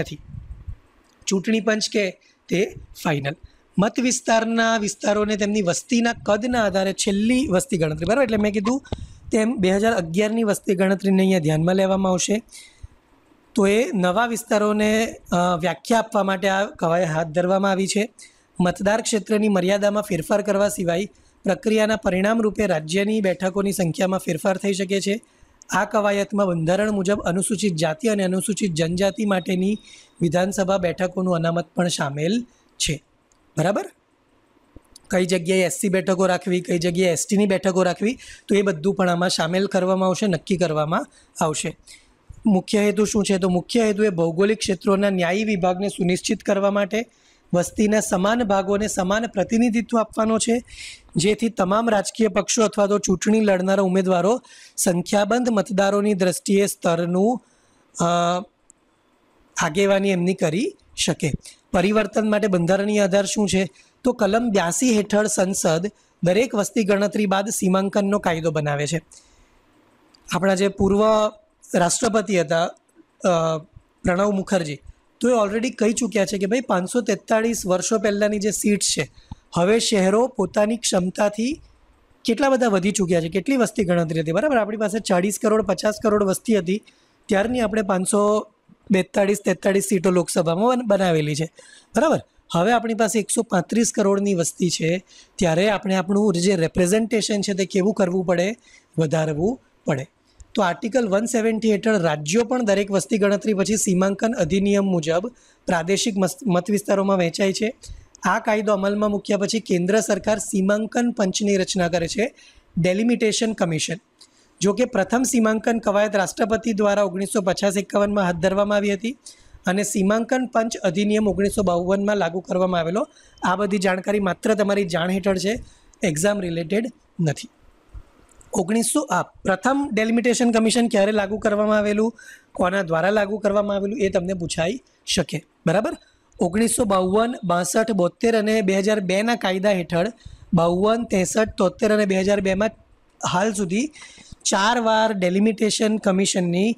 A: નથી ચૂંટણી પંચ કે તે ફાઇનલ મત વિસ્તારના વિસ્તારોને તેમની વસ્તીના કદના આધારે છેલ્લી વસ્તી ગણતરી બરાબર એટલે મેં કીધું તેમ બે હજાર અગિયારની વસ્તી ગણતરીને અહીંયા ધ્યાનમાં લેવામાં આવશે તો એ નવા વિસ્તારોને વ્યાખ્યા આપવા માટે આ કવાયત હાથ ધરવામાં આવી છે મતદાર ક્ષેત્રની મર્યાદામાં ફેરફાર કરવા સિવાય પ્રક્રિયાના પરિણામ રૂપે રાજ્યની બેઠકોની સંખ્યામાં ફેરફાર થઈ શકે છે આ કવાયતમાં બંધારણ મુજબ અનુસૂચિત જાતિ અને અનુસૂચિત જનજાતિ માટેની વિધાનસભા બેઠકોનું અનામત પણ સામેલ છે બરાબર કઈ જગ્યાએ એસસી બેઠકો રાખવી કઈ જગ્યાએ એસટીની બેઠકો રાખવી તો એ બધું પણ આમાં સામેલ કરવામાં આવશે નક્કી કરવામાં આવશે મુખ્ય હેતુ શું છે તો મુખ્ય હેતુ એ ભૌગોલિક ક્ષેત્રોના ન્યાયી વિભાગને સુનિશ્ચિત કરવા માટે વસ્તીના સમાન ભાગોને સમાન પ્રતિનિધિત્વ આપવાનો છે જેથી તમામ રાજકીય પક્ષો અથવા તો ચૂંટણી લડનારા ઉમેદવારો સંખ્યાબંધ મતદારોની દ્રષ્ટિએ સ્તરનું આગેવાની એમની કરી શકે પરિવર્તન માટે બંધારણીય આધાર શું છે તો કલમ બ્યાસી હેઠળ સંસદ દરેક વસ્તી ગણતરી બાદ સીમાંકનનો કાયદો બનાવે છે આપણા જે પૂર્વ રાષ્ટ્રપતિ હતા પ્રણવ મુખર્જી તો એ ઓલરેડી કહી ચૂક્યા છે કે ભાઈ પાંચસો તેતાળીસ વર્ષો પહેલાંની જે સીટ છે હવે શહેરો પોતાની ક્ષમતાથી કેટલા બધા વધી ચૂક્યા છે કેટલી વસ્તી ગણતરી હતી બરાબર આપણી પાસે ચાળીસ કરોડ પચાસ કરોડ વસ્તી હતી ત્યારની આપણે પાંચસો બેતાળીસ તેતાળીસ સીટો લોકસભામાં બનાવેલી છે બરાબર હવે આપણી પાસે એકસો પાંત્રીસ કરોડની વસ્તી છે ત્યારે આપણે આપણું જે રેપ્રેઝન્ટેશન છે તે કેવું કરવું પડે વધારવું પડે તો આર્ટિકલ વન સેવન્ટી હેઠળ રાજ્યો પણ દરેક વસ્તી ગણતરી પછી સીમાંકન અધિનિયમ મુજબ પ્રાદેશિક મત વિસ્તારોમાં વહેંચાય છે આ કાયદો અમલમાં મૂક્યા પછી કેન્દ્ર સરકાર સીમાંકન પંચની રચના કરે છે ડેલિમિટેશન કમિશન જો કે પ્રથમ સીમાંકન કવાયત રાષ્ટ્રપતિ દ્વારા ઓગણીસો પચાસ એકાવનમાં હાથ ધરવામાં આવી હતી અને સીમાંકન પંચ અધિનિયમ ઓગણીસો બાવનમાં લાગુ કરવામાં આવેલો આ બધી જાણકારી માત્ર તમારી જાણ હેઠળ છે એક્ઝામ રિલેટેડ નથી ઓગણીસો આ પ્રથમ ડેલિમિટેશન કમિશન ક્યારે લાગુ કરવામાં આવેલું કોના દ્વારા લાગુ કરવામાં આવેલું એ તમને પૂછાઈ શકે બરાબર ઓગણીસો બાવન બાસઠ બોતેર અને બે હજાર બેના કાયદા હેઠળ બાવન ત્રેસઠ તોતેર અને બે હજાર બેમાં હાલ સુધી ચાર વાર ડેલિમિટેશન કમિશનની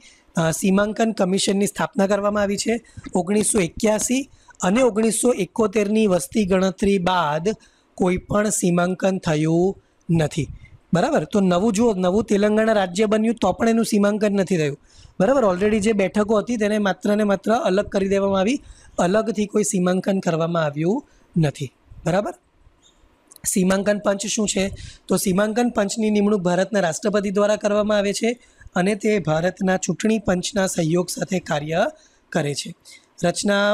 A: સીમાંકન કમિશનની સ્થાપના કરવામાં આવી છે ઓગણીસો એક્યાસી અને ઓગણીસો એકોતેરની વસ્તી ગણતરી બાદ કોઈપણ સીમાંકન થયું નથી બરાબર તો નવું જુઓ નવું તેલંગાણા રાજ્ય બન્યું તો પણ એનું સીમાંકન નથી થયું બરાબર ઓલરેડી જે બેઠકો હતી તેને માત્ર ને માત્ર અલગ કરી દેવામાં આવી અલગથી કોઈ સીમાંકન કરવામાં આવ્યું નથી બરાબર સીમાંકન પંચ શું છે તો સીમાંકન પંચની નિમણૂક ભારતના રાષ્ટ્રપતિ દ્વારા કરવામાં આવે છે અને તે ભારતના ચૂંટણી પંચના સહયોગ સાથે કાર્ય કરે છે રચના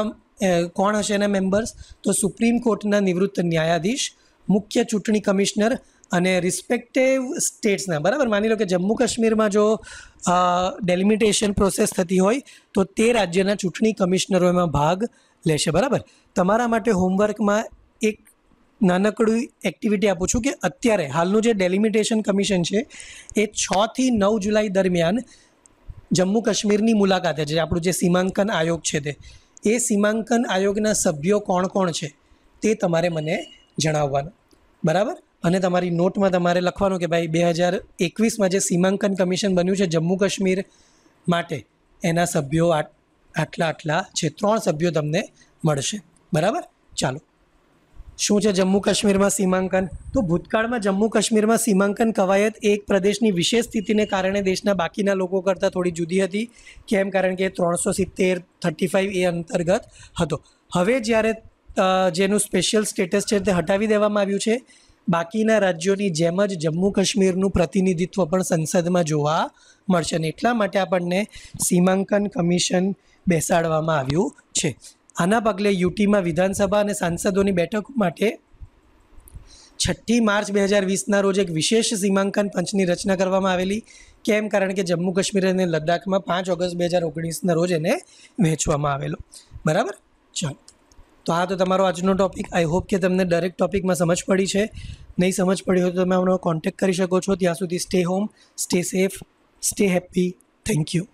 A: કોણ હશે એના મેમ્બર્સ તો સુપ્રીમ કોર્ટના નિવૃત્ત ન્યાયાધીશ મુખ્ય ચૂંટણી કમિશનર અને રિસ્પેક્ટિવ સ્ટેટ્સના બરાબર માની લો કે જમ્મુ કાશ્મીરમાં જો ડેલિમિટેશન પ્રોસેસ થતી હોય તો તે રાજ્યના ચૂંટણી કમિશનરો એમાં ભાગ લેશે બરાબર તમારા માટે હોમવર્કમાં એક નાનકડું એક્ટિવિટી આપું છું કે અત્યારે હાલનું જે ડેલિમિટેશન કમિશન છે એ છથી નવ જુલાઈ દરમિયાન જમ્મુ કાશ્મીરની મુલાકાતે જે આપણું જે સીમાંકન આયોગ છે તે એ સીમાંકન આયોગના સભ્યો કોણ કોણ છે તે તમારે મને જણાવવાનું બરાબર અને તમારી નોટમાં તમારે લખવાનું કે ભાઈ બે હજાર એકવીસમાં જે સીમાંકન કમિશન બન્યું છે જમ્મુ કાશ્મીર માટે એના સભ્યો આટલા આટલા છે ત્રણ સભ્યો તમને મળશે બરાબર ચાલો શું છે જમ્મુ કાશ્મીરમાં સીમાંકન તો ભૂતકાળમાં જમ્મુ કાશ્મીરમાં સીમાંકન કવાયત એક પ્રદેશની વિશેષ સ્થિતિને કારણે દેશના બાકીના લોકો કરતાં થોડી જુદી હતી કેમ કારણ કે ત્રણસો સિત્તેર થર્ટી ફાઇવ એ અંતર્ગત હતો હવે જ્યારે જેનું સ્પેશિયલ સ્ટેટસ છે તે હટાવી દેવામાં આવ્યું છે બાકીના રાજ્યોની જેમ જ જમ્મુ કાશ્મીરનું પ્રતિનિધિત્વ પણ સંસદમાં જોવા મળશે અને એટલા માટે આપણને સીમાંકન કમિશન બેસાડવામાં આવ્યું છે આના પગલે યુટીમાં વિધાનસભા અને સાંસદોની બેઠક માટે છઠ્ઠી માર્ચ બે હજાર વીસના રોજ એક વિશેષ સીમાંકન પંચની રચના કરવામાં આવેલી કેમ કારણ કે જમ્મુ કાશ્મીર અને લદ્દાખમાં પાંચ ઓગસ્ટ બે હજાર ઓગણીસના રોજ એને વહેંચવામાં આવેલો બરાબર ચાલો તો આ તો તમારો આજનો ટૉપિક આઈ હોપ કે તમને દરેક ટૉપિકમાં સમજ પડી છે નહીં સમજ પડી હોય તો તમે અમને કોન્ટેક્ટ કરી શકો છો ત્યાં સુધી stay home stay safe stay happy thank you